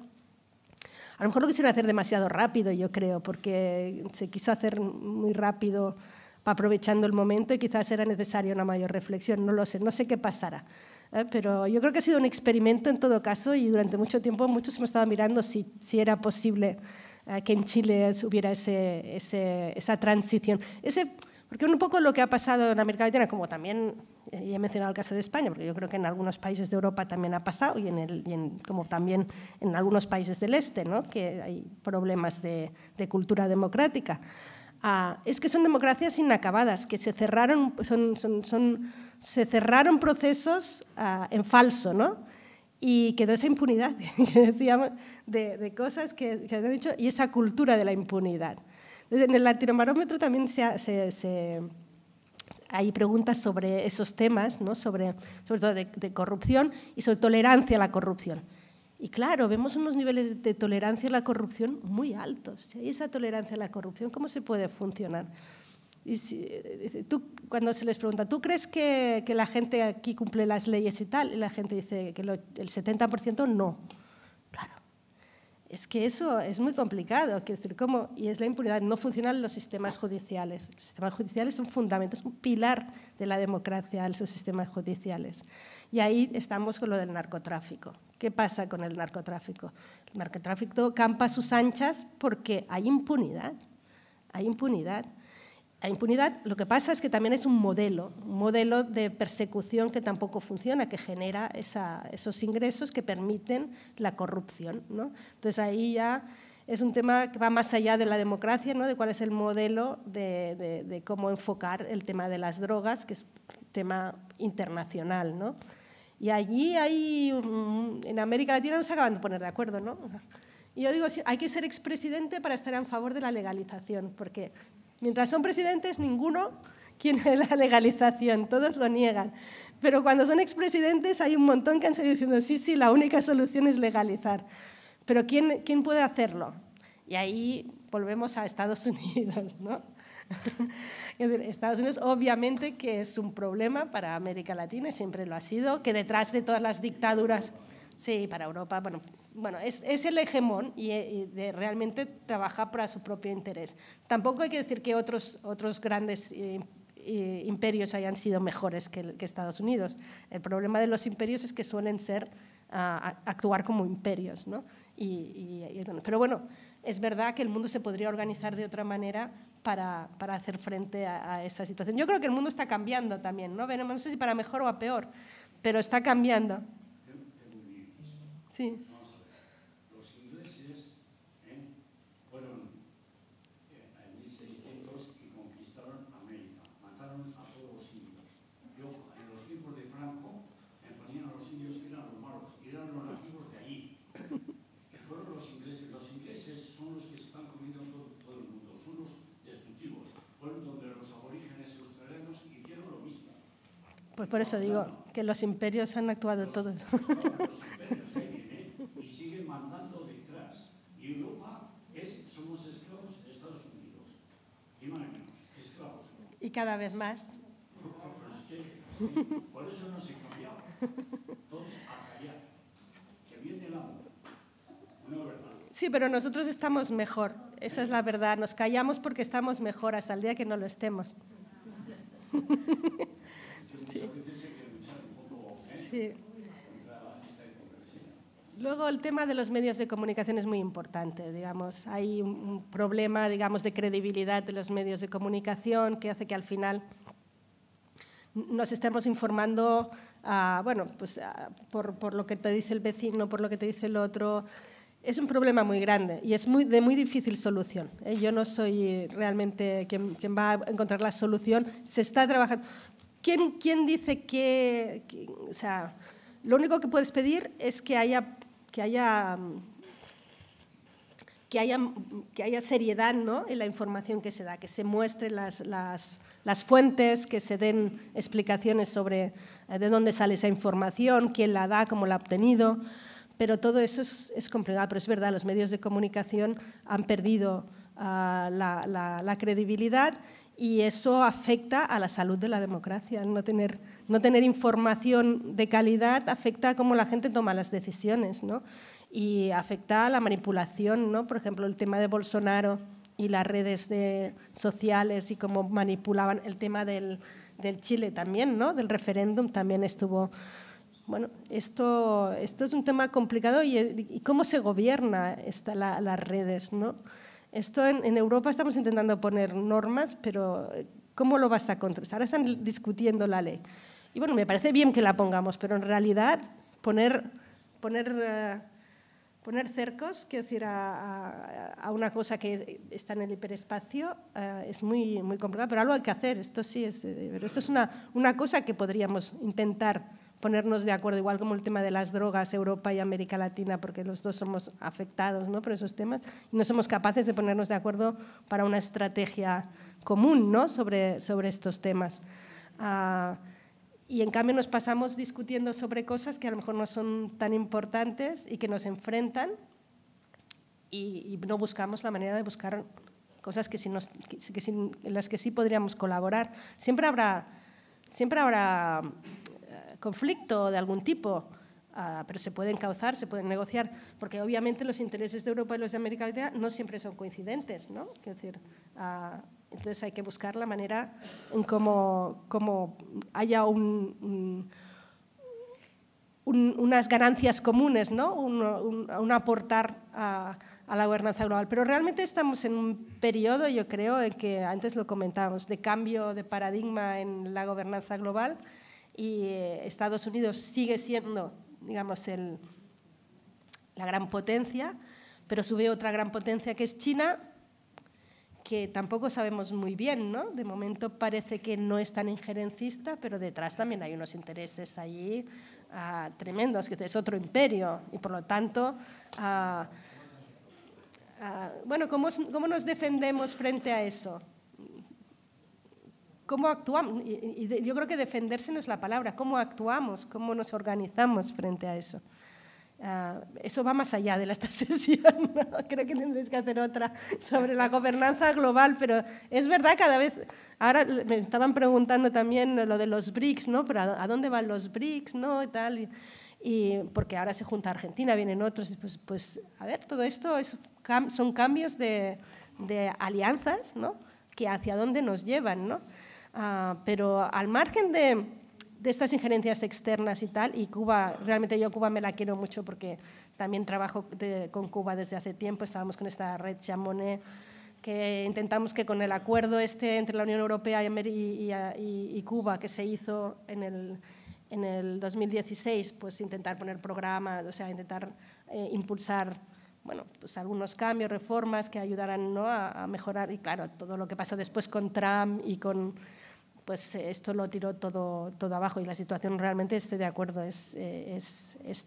A lo mejor lo quisieron hacer demasiado rápido, yo creo, porque se quiso hacer muy rápido aprovechando el momento y quizás era necesaria una mayor reflexión, no lo sé, no sé qué pasará. ¿eh? Pero yo creo que ha sido un experimento en todo caso y durante mucho tiempo muchos hemos estado mirando si, si era posible eh, que en Chile hubiera ese, ese, esa transición. Ese, porque un poco lo que ha pasado en América Latina, como también eh, he mencionado el caso de España, porque yo creo que en algunos países de Europa también ha pasado y, en como también en algunos países del este, ¿no? que hay problemas de, cultura democrática. Ah, es que son democracias inacabadas, que se cerraron, procesos ah, en falso, ¿no? Y quedó esa impunidad decíamos, de, cosas que, que han hecho y esa cultura de la impunidad. En el latinomarómetro también hay preguntas sobre esos temas, sobre, sobre todo de, corrupción y sobre tolerancia a la corrupción. Y claro, vemos unos niveles de tolerancia a la corrupción muy altos. Si hay esa tolerancia a la corrupción, ¿cómo se puede funcionar? Y eh, tú, cuando se les pregunta, ¿tú crees que, la gente aquí cumple las leyes y tal? la gente dice que el 70% no. Es que eso es muy complicado. Quiero decir, ¿cómo? Y es la impunidad. No funcionan los sistemas judiciales. Los sistemas judiciales son fundamentos, un pilar de la democracia, esos sistemas judiciales. Y ahí estamos con lo del narcotráfico. ¿Qué pasa con el narcotráfico? El narcotráfico campa a sus anchas porque hay impunidad. Hay impunidad. La impunidad lo que pasa es que también es un modelo, un modelo de persecución que tampoco funciona, que genera esos ingresos que permiten la corrupción. ¿no? Entonces ahí ya es un tema que va más allá de la democracia, ¿no? de cuál es el modelo de, cómo enfocar el tema de las drogas, que es un tema internacional. ¿no? Y allí hay, en América Latina no se acaban de poner de acuerdo, ¿no? Y yo digo, hay que ser expresidente para estar en favor de la legalización, porque Mientras son presidentes, ninguno quiere la legalización, todos lo niegan. Pero cuando son expresidentes hay un montón que han salido diciendo, sí, sí, la única solución es legalizar. Pero ¿quién, quién puede hacerlo? Y ahí volvemos a Estados Unidos, ¿no? Estados Unidos obviamente que es un problema para América Latina, siempre lo ha sido, que detrás de todas las dictaduras, sí, para Europa, bueno, bueno, es, el hegemón y, de, realmente trabaja para su propio interés. Tampoco hay que decir que otros, otros grandes eh, eh, imperios hayan sido mejores que, Estados Unidos. El problema de los imperios es que suelen ser, ah, actuar como imperios. pero bueno, es verdad que el mundo se podría organizar de otra manera para, hacer frente a, esa situación. Yo creo que el mundo está cambiando también, ¿no? no sé si para mejor o a peor, pero está cambiando. Sí. Pues por eso digo que los imperios han actuado los, todos. ¿eh? y siguen mandando detrás. Y Europa es, somos esclavos de Estados Unidos. Y esclavos. Y cada vez más. Pues por eso no se cambiaba. Todos a callar. Que viene el agua. Sí, pero nosotros estamos mejor. Esa es la verdad. Nos callamos porque estamos mejor hasta el día que no lo estemos. Sí. Luego el tema de los medios de comunicación es muy importante, digamos, hay un problema, digamos, de credibilidad de los medios de comunicación que hace que al final nos estemos informando, ah, bueno, pues ah, por, por, lo que te dice el vecino, por lo que te dice el otro. Es un problema muy grande y es muy, de muy difícil solución. ¿eh? Yo no soy realmente quien, va a encontrar la solución. Se está trabajando. ¿Quién, dice que, o sea, lo único que puedes pedir es que haya, que haya, que haya, seriedad ¿no? en la información que se da, que se muestren las, fuentes, que se den explicaciones sobre eh, de dónde sale esa información, quién la da, cómo la ha obtenido, pero todo eso es, es complicado, pero es verdad, los medios de comunicación han perdido ah, la, la, la credibilidad y eso afecta a la salud de la democracia. No tener, no tener información de calidad afecta a cómo la gente toma las decisiones ¿no? y afecta a la manipulación. ¿no? Por ejemplo, el tema de Bolsonaro y las redes sociales y cómo manipulaban el tema del, del Chile también, ¿no? del referéndum también estuvo... Bueno, esto, esto es un tema complicado y, cómo se gobierna esta, las redes, ¿no? Esto en, Europa estamos intentando poner normas, pero eh, ¿cómo lo vas a controlar. Ahora están discutiendo la ley. Y bueno, me parece bien que la pongamos, pero en realidad poner, poner, eh, poner cercos, quiero decir, a, una cosa que está en el hiperespacio eh, es muy, muy complicado, pero algo hay que hacer. Esto sí es, pero esto es una, una cosa que podríamos intentar ponernos de acuerdo, igual como el tema de las drogas, Europa y América Latina, porque los dos somos afectados ¿no? por esos temas, y no somos capaces de ponernos de acuerdo para una estrategia común ¿no? sobre, sobre estos temas. Ah, y en cambio nos pasamos discutiendo sobre cosas que a lo mejor no son tan importantes y que nos enfrentan y, no buscamos la manera de buscar cosas que, si nos, que, en las que sí podríamos colaborar. Siempre habrá, siempre habrá conflicto de algún tipo, ah, pero se pueden causar, se pueden negociar, porque obviamente los intereses de Europa y los de América Latina no siempre son coincidentes, ¿no? decir, ah, entonces hay que buscar la manera en cómo, haya un, unas ganancias comunes, ¿no? un, aportar a, a, la gobernanza global. Pero realmente estamos en un periodo, yo creo, en que antes lo comentábamos, de cambio de paradigma en la gobernanza global y eh, Estados Unidos sigue siendo, digamos, el, la gran potencia, pero sube otra gran potencia que es China, que tampoco sabemos muy bien, ¿no? De momento parece que no es tan injerencista, pero detrás también hay unos intereses allí ah, tremendos, que es otro imperio y por lo tanto... Ah, ah, bueno, ¿cómo, ¿cómo nos defendemos frente a eso? cómo actuamos, y, yo creo que defenderse no es la palabra, cómo actuamos, cómo nos organizamos frente a eso. Ah, eso va más allá de esta sesión, creo que tendréis que hacer otra sobre la gobernanza global, pero es verdad cada vez, ahora me estaban preguntando también lo de los BRICS, ¿no? Pero ¿a dónde van los BRICS, no? Y tal, y, porque ahora se junta Argentina, vienen otros, pues, pues a ver, todo esto es, son cambios de, de alianzas, ¿no? Que hacia dónde nos llevan, ¿no? Ah, pero al margen de, estas injerencias externas y tal, y Cuba, realmente yo Cuba me la quiero mucho porque también trabajo con Cuba desde hace tiempo, estábamos con esta red Chamonet que intentamos que con el acuerdo este entre la Unión Europea y, y, Cuba que se hizo en el, en el 2016, pues intentar poner programas, o sea, intentar eh, impulsar bueno, pues algunos cambios, reformas que ayudaran ¿no? a, mejorar. Y claro, todo lo que pasó después con Trump y con pues eh, esto lo tiró todo, abajo y la situación realmente, estoy de acuerdo, es, eh,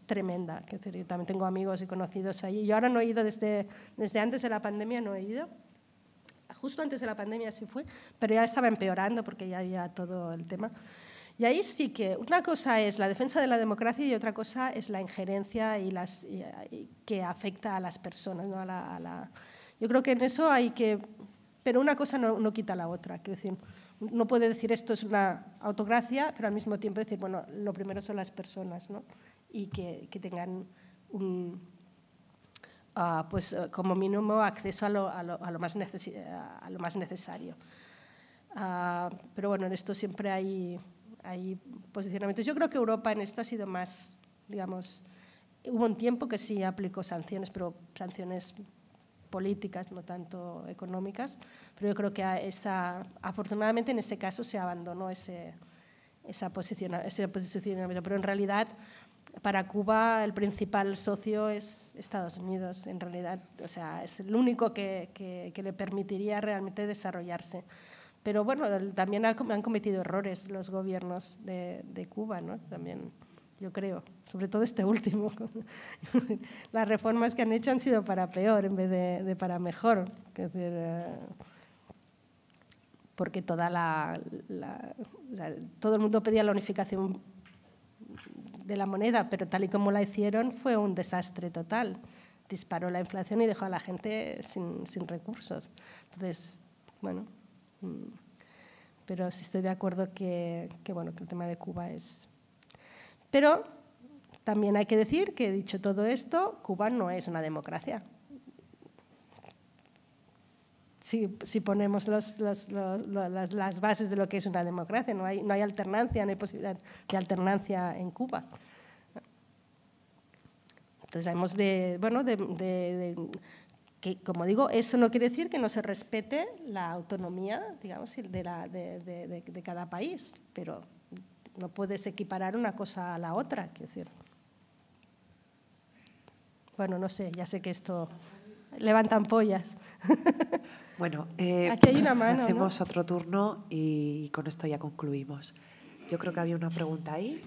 tremenda. yo también tengo amigos y conocidos allí. Yo ahora no he ido desde, desde antes de la pandemia, no he ido. Justo antes de la pandemia sí fue, pero ya estaba empeorando porque ya había todo el tema. Y ahí sí que una cosa es la defensa de la democracia y otra cosa es la injerencia y las, que afecta a las personas. Yo creo que en eso hay que... Pero una cosa no, no quita la otra. Quiero decir, no puede decir esto es una autocracia, pero al mismo tiempo decir, bueno, lo primero son las personas y que, tengan ah, pues, eh, como mínimo acceso a lo, a lo, más, a lo más, necesario. Ah, pero bueno, en esto siempre hay, hay posicionamientos. Yo creo que Europa en esto ha sido más, digamos, hubo un tiempo que sí aplicó sanciones, pero sanciones políticas, no tanto económicas, pero yo creo que esa, afortunadamente en ese caso se abandonó ese, esa posición, posicionamiento. Pero en realidad para Cuba el principal socio es Estados Unidos, en realidad, o sea, es el único que, le permitiría realmente desarrollarse. Pero bueno, también han cometido errores los gobiernos de, Cuba, ¿no? También yo creo, sobre todo este último. Las reformas que han hecho han sido para peor en vez de, para mejor. Eh, porque toda la, todo el mundo pedía la unificación de la moneda, pero tal y como la hicieron fue un desastre total. Disparó la inflación y dejó a la gente sin, recursos. Entonces, bueno, mm, pero sí estoy de acuerdo que, bueno, que el tema de Cuba es pero también hay que decir que, dicho todo esto, Cuba no es una democracia. Si, ponemos las, bases de lo que es una democracia, no hay, alternancia, no hay posibilidad de alternancia en Cuba. Entonces, sabemos de, bueno, que, como digo, eso no quiere decir que no se respete la autonomía, digamos, de, de cada país, pero no puedes equiparar una cosa a la otra. Quiero decir. Bueno, no sé, ya sé que esto levantan pollas. Bueno, eh, Aquí hay una mano, hacemos otro turno y con esto ya concluimos. Yo creo que había una pregunta ahí.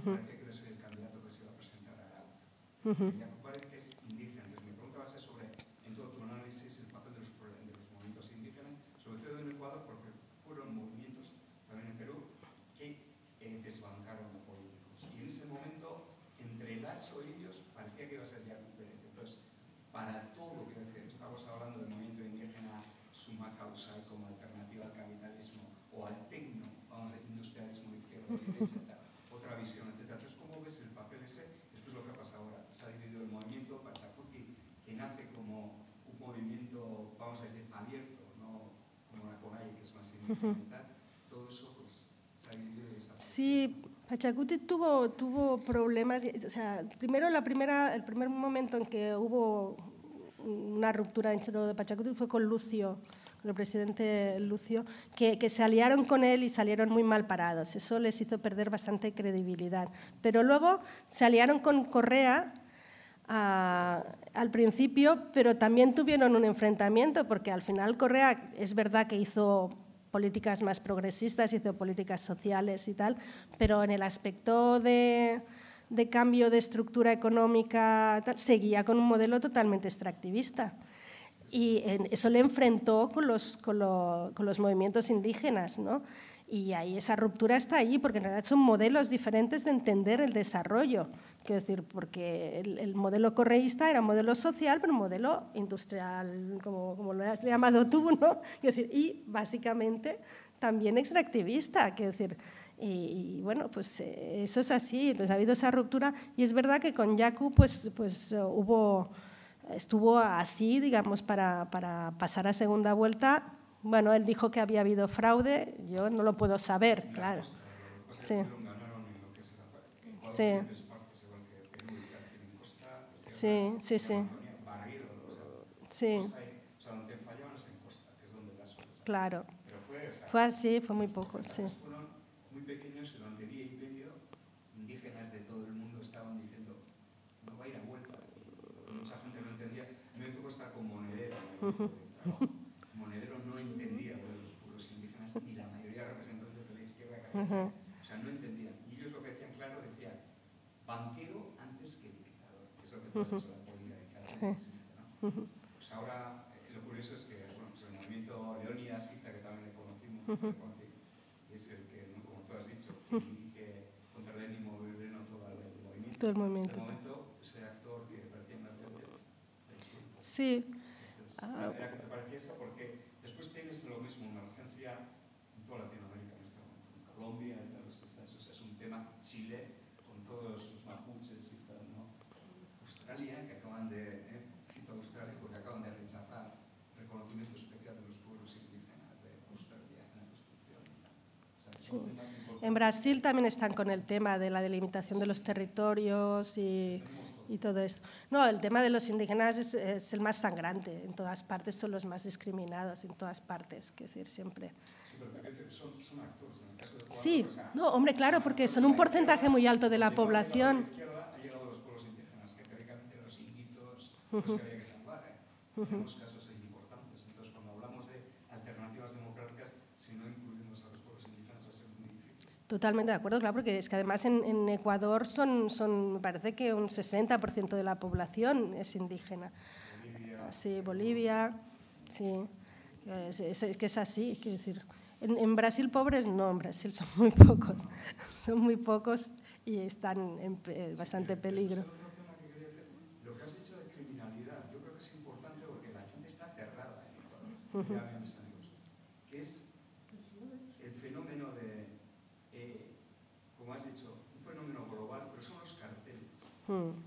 parece que no es el candidato que se va a presentar a la UZ. parece que es indígena, entonces mi pregunta va a ser sobre, en todo tu análisis, el papel de los, movimientos indígenas, sobre todo en Ecuador, porque fueron movimientos también en Perú que eh, desbancaron a políticos. Y en ese momento, entre las oídos parecía que iba a ser ya Pérez. Entonces, para todo, que decir, estamos hablando del movimiento indígena suma causal como alternativa al capitalismo o al tecno, vamos a decir, industrialismo izquierdo y derecha. Sí, Pachacuti tuvo, tuvo problemas, o sea, primero la primera, el primer momento en que hubo una ruptura dentro de Pachacuti fue con Lucio, con el presidente Lucio, que, que se aliaron con él y salieron muy mal parados. Eso les hizo perder bastante credibilidad. Pero luego se aliaron con Correa, ah, al principio, pero también tuvieron un enfrentamiento, porque al final Correa es verdad que hizo políticas más progresistas, hizo políticas sociales y tal, pero en el aspecto de, de cambio de estructura económica seguía con un modelo totalmente extractivista. Y eso le enfrentó con los, con, con los movimientos indígenas, ¿no? Y ahí esa ruptura está ahí, porque en realidad son modelos diferentes de entender el desarrollo. Quiero decir, porque el, modelo correísta era un modelo social, pero un modelo industrial, como, como lo has llamado tú, ¿no? Quiero decir, y básicamente también extractivista. Quiero decir, y, y, bueno, pues eh, eso es así, entonces ha habido esa ruptura y es verdad que con Yaku pues, pues hubo, estuvo así, digamos, para, para pasar a segunda vuelta bueno, él dijo que había habido fraude, yo no lo puedo saber, claro. Sí. Sí. Sí, sí, sí. Sí. Claro. Fue así, fue muy poco, sí. muy pequeños que durante día y medio indígenas de todo el mundo estaban diciendo no va a ir a vuelta. Mucha gente no entendía. no Me tocó estar con monedera. O sea, no entendían. Y ellos lo que decían claro, decían, banquero antes que dictador. es lo que tú has hecho, la política Pues ahora, eh, lo curioso es que, bueno, pues el movimiento y quizá que también le conocimos, conocí, es el que, como tú has dicho, que el contra Lenin todo el movimiento. Todo el movimiento. En este momento, ese actor que parecía más Sí. Entonces, ah. Era que te parecía eso porque después tienes lo mismo, una urgencia en toda la Chile, con todos los mapuches y tal, ¿no? Australia, que acaban de, eh, el Australia de rechazar reconocimiento especial de los pueblos indígenas de Australia en la Constitución. En Brasil también están con el tema de la delimitación de los territorios y, y todo eso. No, el tema de los indígenas es, es el más sangrante, en todas partes son los más discriminados, en todas partes, que decir, siempre. Son, son actores, en el caso de Ecuador, sí, no, hombre, claro, porque son un porcentaje muy alto de la población. la izquierda ha llegado a los pueblos indígenas, que teóricamente los inditos, los que había que salvar, ¿eh? en algunos casos importantes. Entonces, cuando hablamos de alternativas democráticas, si no incluimos a los pueblos indígenas, va a ser muy difícil. Totalmente de acuerdo, claro, porque es que además en, en Ecuador son, son, me parece que un 60% de la población es indígena. Bolivia. Sí, Bolivia, sí. Es, es, es que es así, quiero decir. En, en, Brasil pobres, no, en Brasil son muy pocos, son muy pocos y están en eh, bastante peligro. Lo que has dicho de criminalidad, yo creo que es importante porque la gente está cerrada, en Ecuador, ya que es el fenómeno de, eh, como has dicho, un fenómeno global, pero son los carteles. Mm.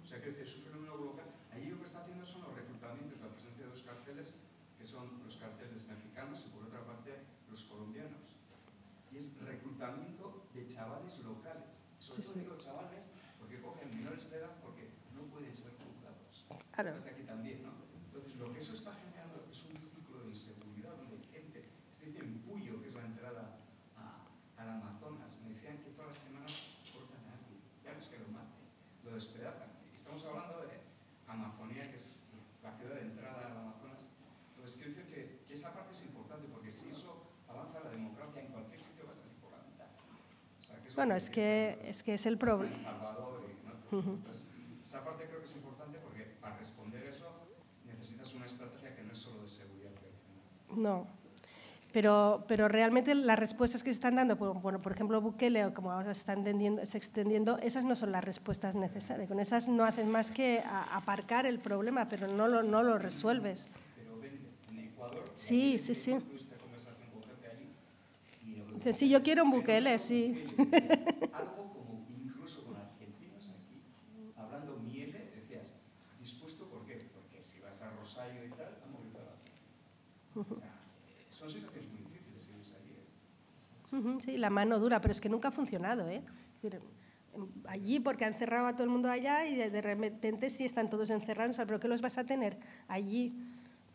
chavales porque cogen menores de edad porque no pueden ser juzgados. Claro. O sea también, ¿no? Bueno, es que es, que es el problema. esa parte creo que es importante porque para responder eso necesitas una estrategia que no es solo de seguridad. No. Pero, realmente las respuestas que se están dando, por, ejemplo, Bukele o como ahora se está extendiendo, esas no son las respuestas necesarias. Con esas no haces más que aparcar el problema, pero no lo, no lo resuelves. Pero en Ecuador, sí, sí, sí. Sí, yo quiero un Bukele, sí. Algo como incluso con argentinos aquí, hablando miele, decías, dispuesto por qué? Porque si vas a Rosario y tal, vamos a ir O sea, eh, son situaciones muy difíciles si ves allí. ¿eh? Sí, la mano dura, pero es que nunca ha funcionado, ¿eh? Em, allí porque han cerrado a todo el mundo allá y de repente sí están todos encerrados, pero ¿qué los vas a tener allí?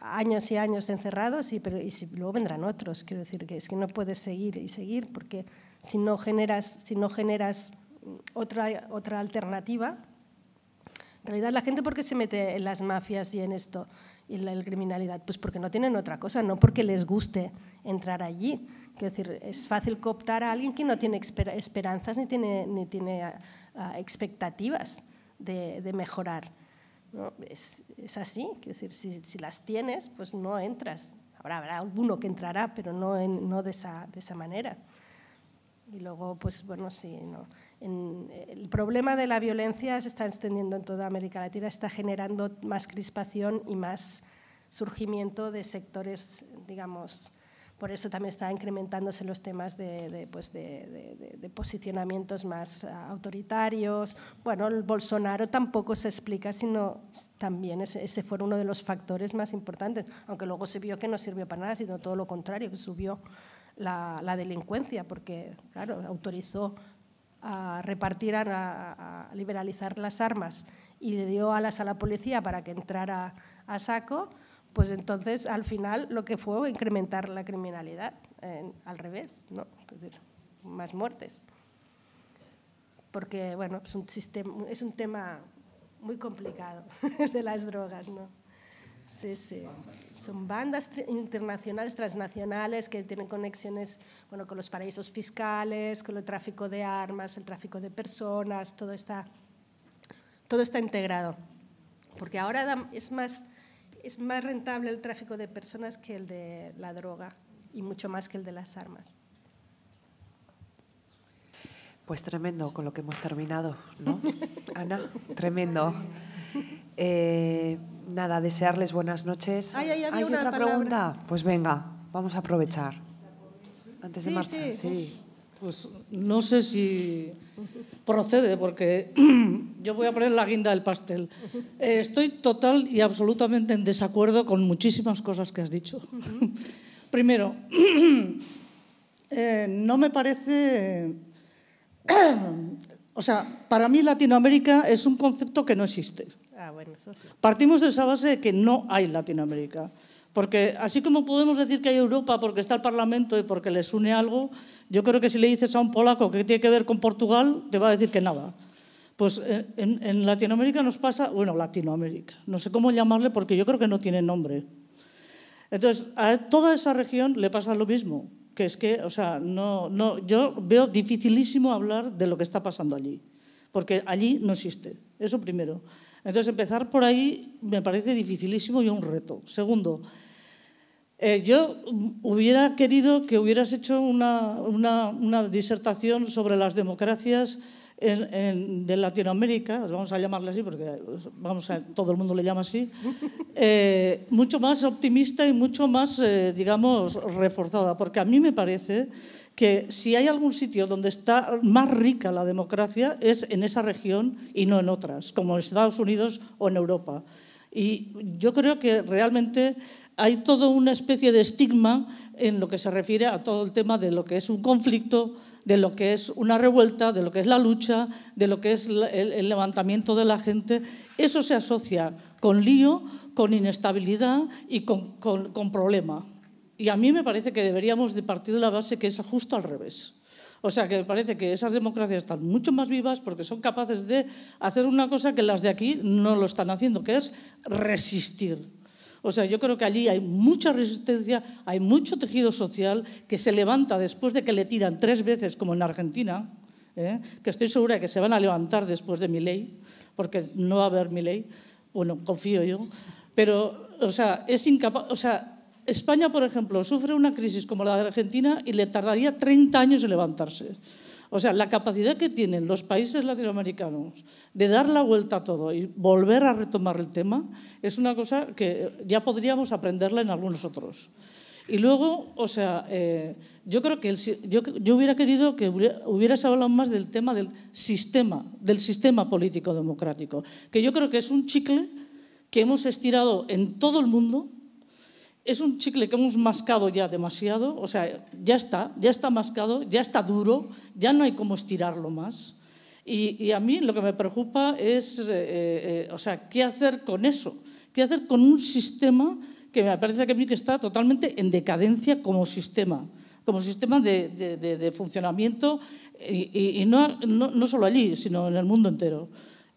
años y años encerrados y, pero, luego vendrán otros. Quiero decir que es que no puedes seguir y seguir porque si no generas, si no generas otra, otra alternativa, en realidad la gente ¿por qué se mete en las mafias y en esto y en la, criminalidad, pues porque no tienen otra cosa, no porque les guste entrar allí. Quiero decir, es fácil cooptar a alguien que no tiene esperanzas ni tiene, ni tiene ah, expectativas de, de mejorar. Es, así, es decir, si, si, las tienes, pues no entras. Ahora habrá alguno que entrará, pero no, en, no de, esa, de esa manera. Y luego, pues bueno, sí, no. En, el problema de la violencia se está extendiendo en toda América Latina, está generando más crispación y más surgimiento de sectores, digamos, por eso también está incrementándose los temas pues, de, posicionamientos más autoritarios. Bueno, el Bolsonaro tampoco se explica, sino también ese, fue uno de los factores más importantes, aunque luego se vio que no sirvió para nada, sino todo lo contrario, que subió la, la delincuencia, porque, claro, autorizó a repartir, a, a, liberalizar las armas y le dio alas a la policía para que entrara a saco pues entonces al final lo que fue incrementar la criminalidad, al revés, ¿no? decir, más muertes. Porque, bueno, es un, sistema, es un tema muy complicado de las drogas, ¿no? Sí, sí. Son bandas internacionales, transnacionales, que tienen conexiones bueno, con los paraísos fiscales, con el tráfico de armas, el tráfico de personas, todo está, todo está integrado. Porque ahora es más es más rentable el tráfico de personas que el de la droga y mucho más que el de las armas. Pues tremendo con lo que hemos terminado, ¿no? Ana, tremendo. Eh, nada, desearles buenas noches. ¿Hay una otra pregunta? Pues venga, vamos a aprovechar. Antes de marchar, sí. Pues no sé si procede porque yo voy a poner la guinda del pastel. Eh, estoy total y absolutamente en desacuerdo con muchísimas cosas que has dicho. Primero, eh, no me parece... o sea, para mí Latinoamérica es un concepto que no existe. Ah, Partimos de esa base de que no hay Latinoamérica. Porque así como podemos decir que hay Europa porque está el Parlamento y porque les une algo, yo creo que si le dices a un polaco que tiene que ver con Portugal, te va a decir que nada. Pues eh, en, en Latinoamérica nos pasa, bueno, Latinoamérica, no sé cómo llamarle porque yo creo que no tiene nombre. Entonces, a toda esa región le pasa lo mismo, que es que, o sea, no, no, yo veo dificilísimo hablar de lo que está pasando allí, porque allí no existe, eso primero. Entonces, empezar por ahí me parece dificilísimo y un reto. Segundo, eh, yo hubiera querido que hubieras hecho una, disertación sobre las democracias en, de Latinoamérica, vamos a llamarla así porque vamos a, todo el mundo le llama así, eh, mucho más optimista y mucho más, eh, digamos, reforzada. Porque a mí me parece que si hay algún sitio donde está más rica la democracia es en esa región y no en otras, como en Estados Unidos o en Europa. Y yo creo que realmente hay toda una especie de estigma en lo que se refiere a todo el tema de lo que es un conflicto, de lo que es una revuelta, de lo que es la lucha, de lo que es el levantamiento de la gente. Eso se asocia con lío, con inestabilidad y con, problema. Y a mí me parece que deberíamos partir de la base que es justo al revés. O sea, que parece que esas democracias están mucho más vivas porque son capaces de hacer una cosa que las de aquí no lo están haciendo, que es resistir. O sea, yo creo que allí hay mucha resistencia, hay mucho tejido social que se levanta después de que le tiran tres veces, como en Argentina, ¿eh? que estoy segura de que se van a levantar después de mi ley, porque no va a haber mi ley, bueno, confío yo, pero, o sea, es incapaz, o sea, España, por ejemplo, sufre una crisis como la de Argentina y le tardaría 30 años en levantarse. O sea, la capacidad que tienen los países latinoamericanos de dar la vuelta a todo y volver a retomar el tema es una cosa que ya podríamos aprenderla en algunos otros. Y luego, o sea, eh, yo creo que yo, hubiera querido que hubieras hablado más del tema del sistema, del sistema político democrático, que yo creo que es un chicle que hemos estirado en todo el mundo es un chicle que hemos mascado ya demasiado, o sea, ya está, ya está mascado, ya está duro, ya no hay cómo estirarlo más. Y, a mí lo que me preocupa es, eh, eh, o sea, ¿qué hacer con eso? ¿Qué hacer con un sistema que me parece que a mí está totalmente en decadencia como sistema, como sistema de, funcionamiento y, no solo allí, sino en el mundo entero?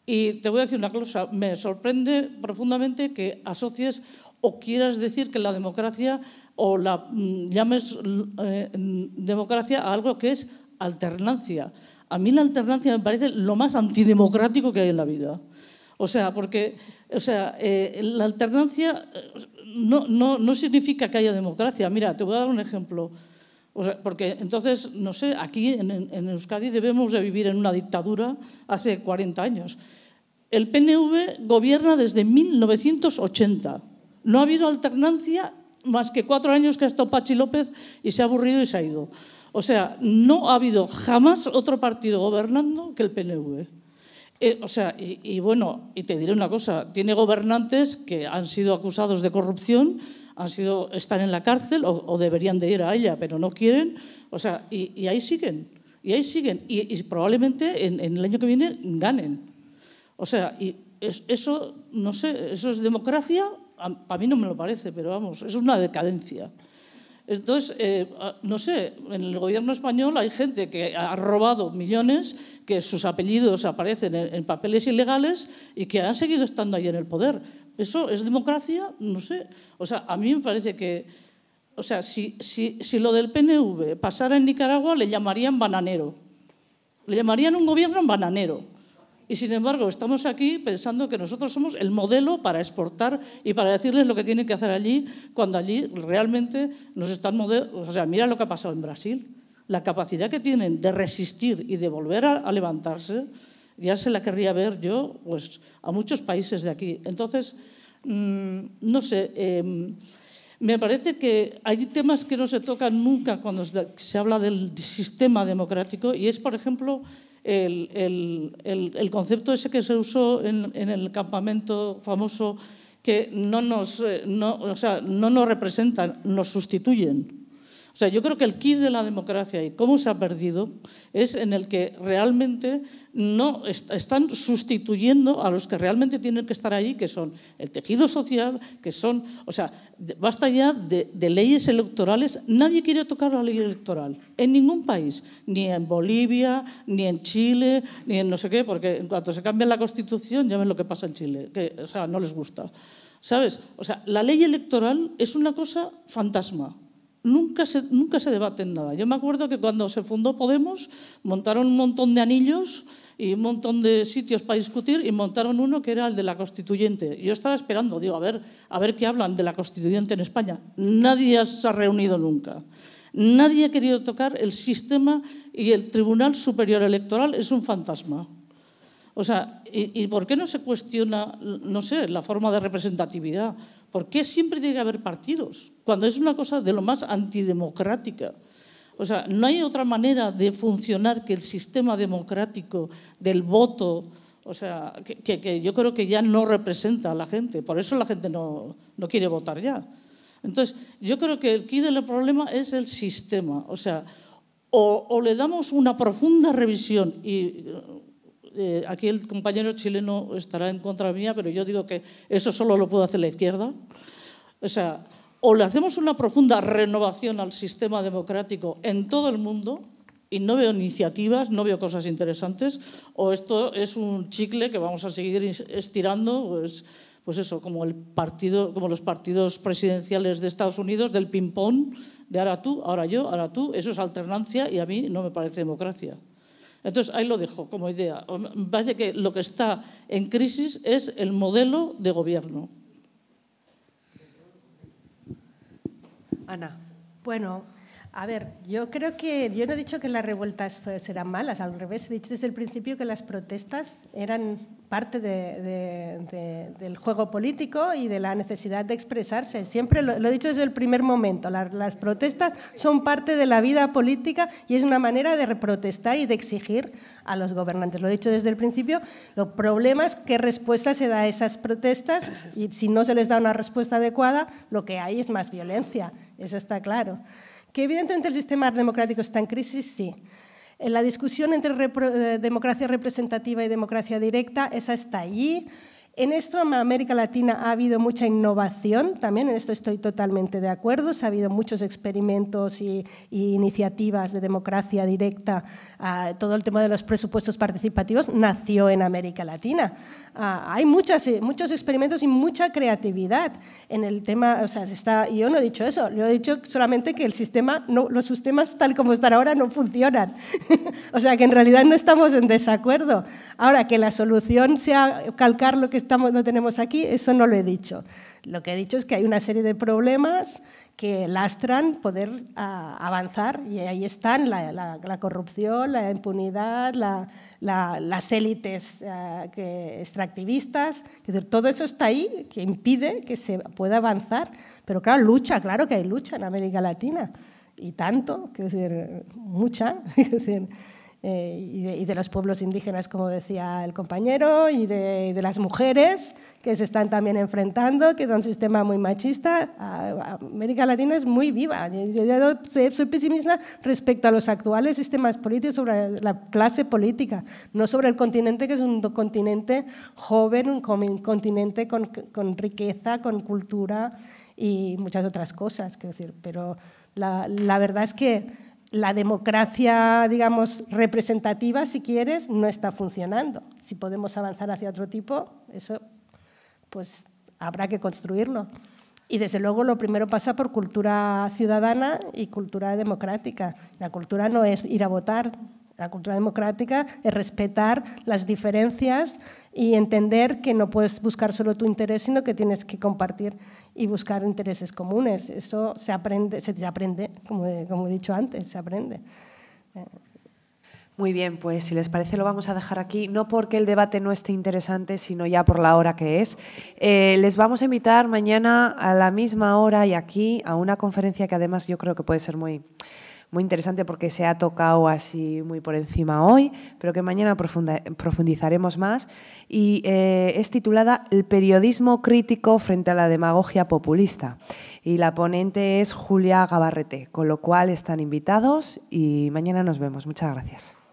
Y te voy a decir una cosa, me sorprende profundamente que asocies o quieras decir que la democracia o la mm, llames eh, democracia a algo que es alternancia. A mí la alternancia me parece lo más antidemocrático que hay en la vida. O sea, porque o sea, eh, la alternancia eh, no, significa que haya democracia. Mira, te voy a dar un ejemplo. porque entonces, no sé, aquí en, en, Euskadi debemos de vivir en una dictadura hace 40 años. El PNV gobierna desde 1980. No ha habido alternancia más que cuatro años que ha estado Pachi López y se ha aburrido y se ha ido. O sea, no ha habido jamás otro partido gobernando que el PNV. Eh, o sea, y, bueno, y te diré una cosa, tiene gobernantes que han sido acusados de corrupción, han sido, están en la cárcel o, deberían de ir a ella, pero no quieren. O sea, y, ahí siguen, y ahí siguen, y, probablemente en, el año que viene ganen. O sea, y eso, no sé, ¿eso es democracia a, mí no me lo parece, pero vamos, es una decadencia. Entonces, eh, no sé, en el gobierno español hay gente que ha robado millones, que sus apellidos aparecen en, papeles ilegales y que han seguido estando ahí en el poder. ¿Eso es democracia? No sé. O sea, a mí me parece que, o sea, si, si lo del PNV pasara en Nicaragua, le llamarían bananero. Le llamarían un gobierno bananero. Y sin embargo, estamos aquí pensando que nosotros somos el modelo para exportar y para decirles lo que tienen que hacer allí, cuando allí realmente nos están modelando. O sea, mira lo que ha pasado en Brasil. La capacidad que tienen de resistir y de volver a, levantarse, ya se la querría ver yo pues, a muchos países de aquí. Entonces, mm, no sé. Em, me parece que hay temas que no se tocan nunca cuando se habla del sistema democrático y es, por ejemplo, el, el, el, concepto ese que se usó en, en el campamento famoso que no nos, eh, no, o sea, no nos representan, nos sustituyen. O sea, yo creo que el kit de la democracia y cómo se ha perdido es en el que realmente no están sustituyendo a los que realmente tienen que estar ahí, que son el tejido social, que son, o sea, basta ya de, leyes electorales. Nadie quiere tocar la ley electoral en ningún país, ni en Bolivia, ni en Chile, ni en no sé qué, porque en cuanto se cambia la constitución ya ven lo que pasa en Chile, que, o sea, no les gusta. ¿Sabes? O sea, la ley electoral es una cosa fantasma nunca se, nunca se nada. Yo me acuerdo que cuando se fundó Podemos montaron un montón de anillos y un montón de sitios para discutir y montaron uno que era el de la constituyente. Yo estaba esperando, digo, a ver, a ver qué hablan de la constituyente en España. Nadie se ha reunido nunca. Nadie ha querido tocar el sistema y el Tribunal Superior Electoral es un fantasma. O sea, ¿y, por qué no se cuestiona, no sé, la forma de representatividad? ¿Por qué siempre tiene que haber partidos? Cuando es una cosa de lo más antidemocrática. O sea, no hay otra manera de funcionar que el sistema democrático del voto, o sea, que, yo creo que ya no representa a la gente. Por eso la gente no, no quiere votar ya. Entonces, yo creo que el quid del problema es el sistema. O sea, o le damos una profunda revisión y eh, aquí el compañero chileno estará en contra mía, pero yo digo que eso solo lo puede hacer la izquierda. O sea, o le hacemos una profunda renovación al sistema democrático en todo el mundo, y no veo iniciativas, no veo cosas interesantes, o esto es un chicle que vamos a seguir estirando, pues, pues, eso, como, el partido, como los partidos presidenciales de Estados Unidos, del ping-pong, de ahora tú, ahora yo, ahora tú, eso es alternancia y a mí no me parece democracia. Entonces, ahí lo dejo como idea. parece que lo que está en crisis es el modelo de gobierno. Ana. Bueno, a ver, yo creo que yo no he dicho que las revueltas serán malas, al revés, he dicho desde el principio que las protestas eran parte del juego político y de la necesidad de expresarse. Siempre lo, he dicho desde el primer momento, las, protestas son parte de la vida política y es una manera de protestar y de exigir a los gobernantes. Lo he dicho desde el principio, los problemas, qué respuesta se da a esas protestas y si no se les da una respuesta adecuada, lo que hay es más violencia, eso está claro. Que evidentemente el sistema democrático está en crisis, sí. En La discusión entre eh, democracia representativa y democracia directa, esa está allí. En esto en América Latina ha habido mucha innovación, también en esto estoy totalmente de acuerdo, ha habido muchos experimentos e iniciativas de democracia directa, ah, todo el tema de los presupuestos participativos nació en América Latina. Ah, hay muchas, eh, muchos experimentos y mucha creatividad en el tema, o sea, se está, yo no he dicho eso, yo he dicho solamente que el sistema, no, los sistemas tal como están ahora no funcionan. o sea, que en realidad no estamos en desacuerdo. Ahora, que la solución sea calcar lo que no tenemos aquí, eso no lo he dicho. Lo que he dicho es que hay una serie de problemas que lastran poder ah, avanzar y ahí están la, corrupción, la impunidad, las élites ah, que, extractivistas, todo eso está ahí que impide que se pueda avanzar, pero claro, lucha, claro que hay lucha en América Latina y tanto, quiero decir, mucha, Eh, y, de, los pueblos indígenas, como decía el compañero, y de, las mujeres que se están también enfrentando, que es un sistema muy machista. América Latina es muy viva. Yo soy pesimista respecto a los actuales sistemas políticos sobre la clase política, no sobre el continente, que es un continente joven, un continente con, riqueza, con cultura y muchas otras cosas. decir, pero la verdad es que la democracia, digamos, representativa, si quieres, no está funcionando. Si podemos avanzar hacia otro tipo, eso pues habrá que construirlo. Y desde luego lo primero pasa por cultura ciudadana y cultura democrática. La cultura no es ir a votar, la cultura democrática es respetar las diferencias y entender que no puedes buscar solo tu interés, sino que tienes que compartir y buscar intereses comunes. Eso se aprende, se aprende como, como he dicho antes, se aprende. Muy bien, pues si les parece lo vamos a dejar aquí, no porque el debate no esté interesante, sino ya por la hora que es. Eh, les vamos a invitar mañana a la misma hora y aquí a una conferencia que además yo creo que puede ser muy muy interesante porque se ha tocado así muy por encima hoy, pero que mañana profundizaremos más. Y eh, es titulada El periodismo crítico frente a la demagogia populista. Y la ponente es Julia Gabarrete, con lo cual están invitados y mañana nos vemos. Muchas gracias.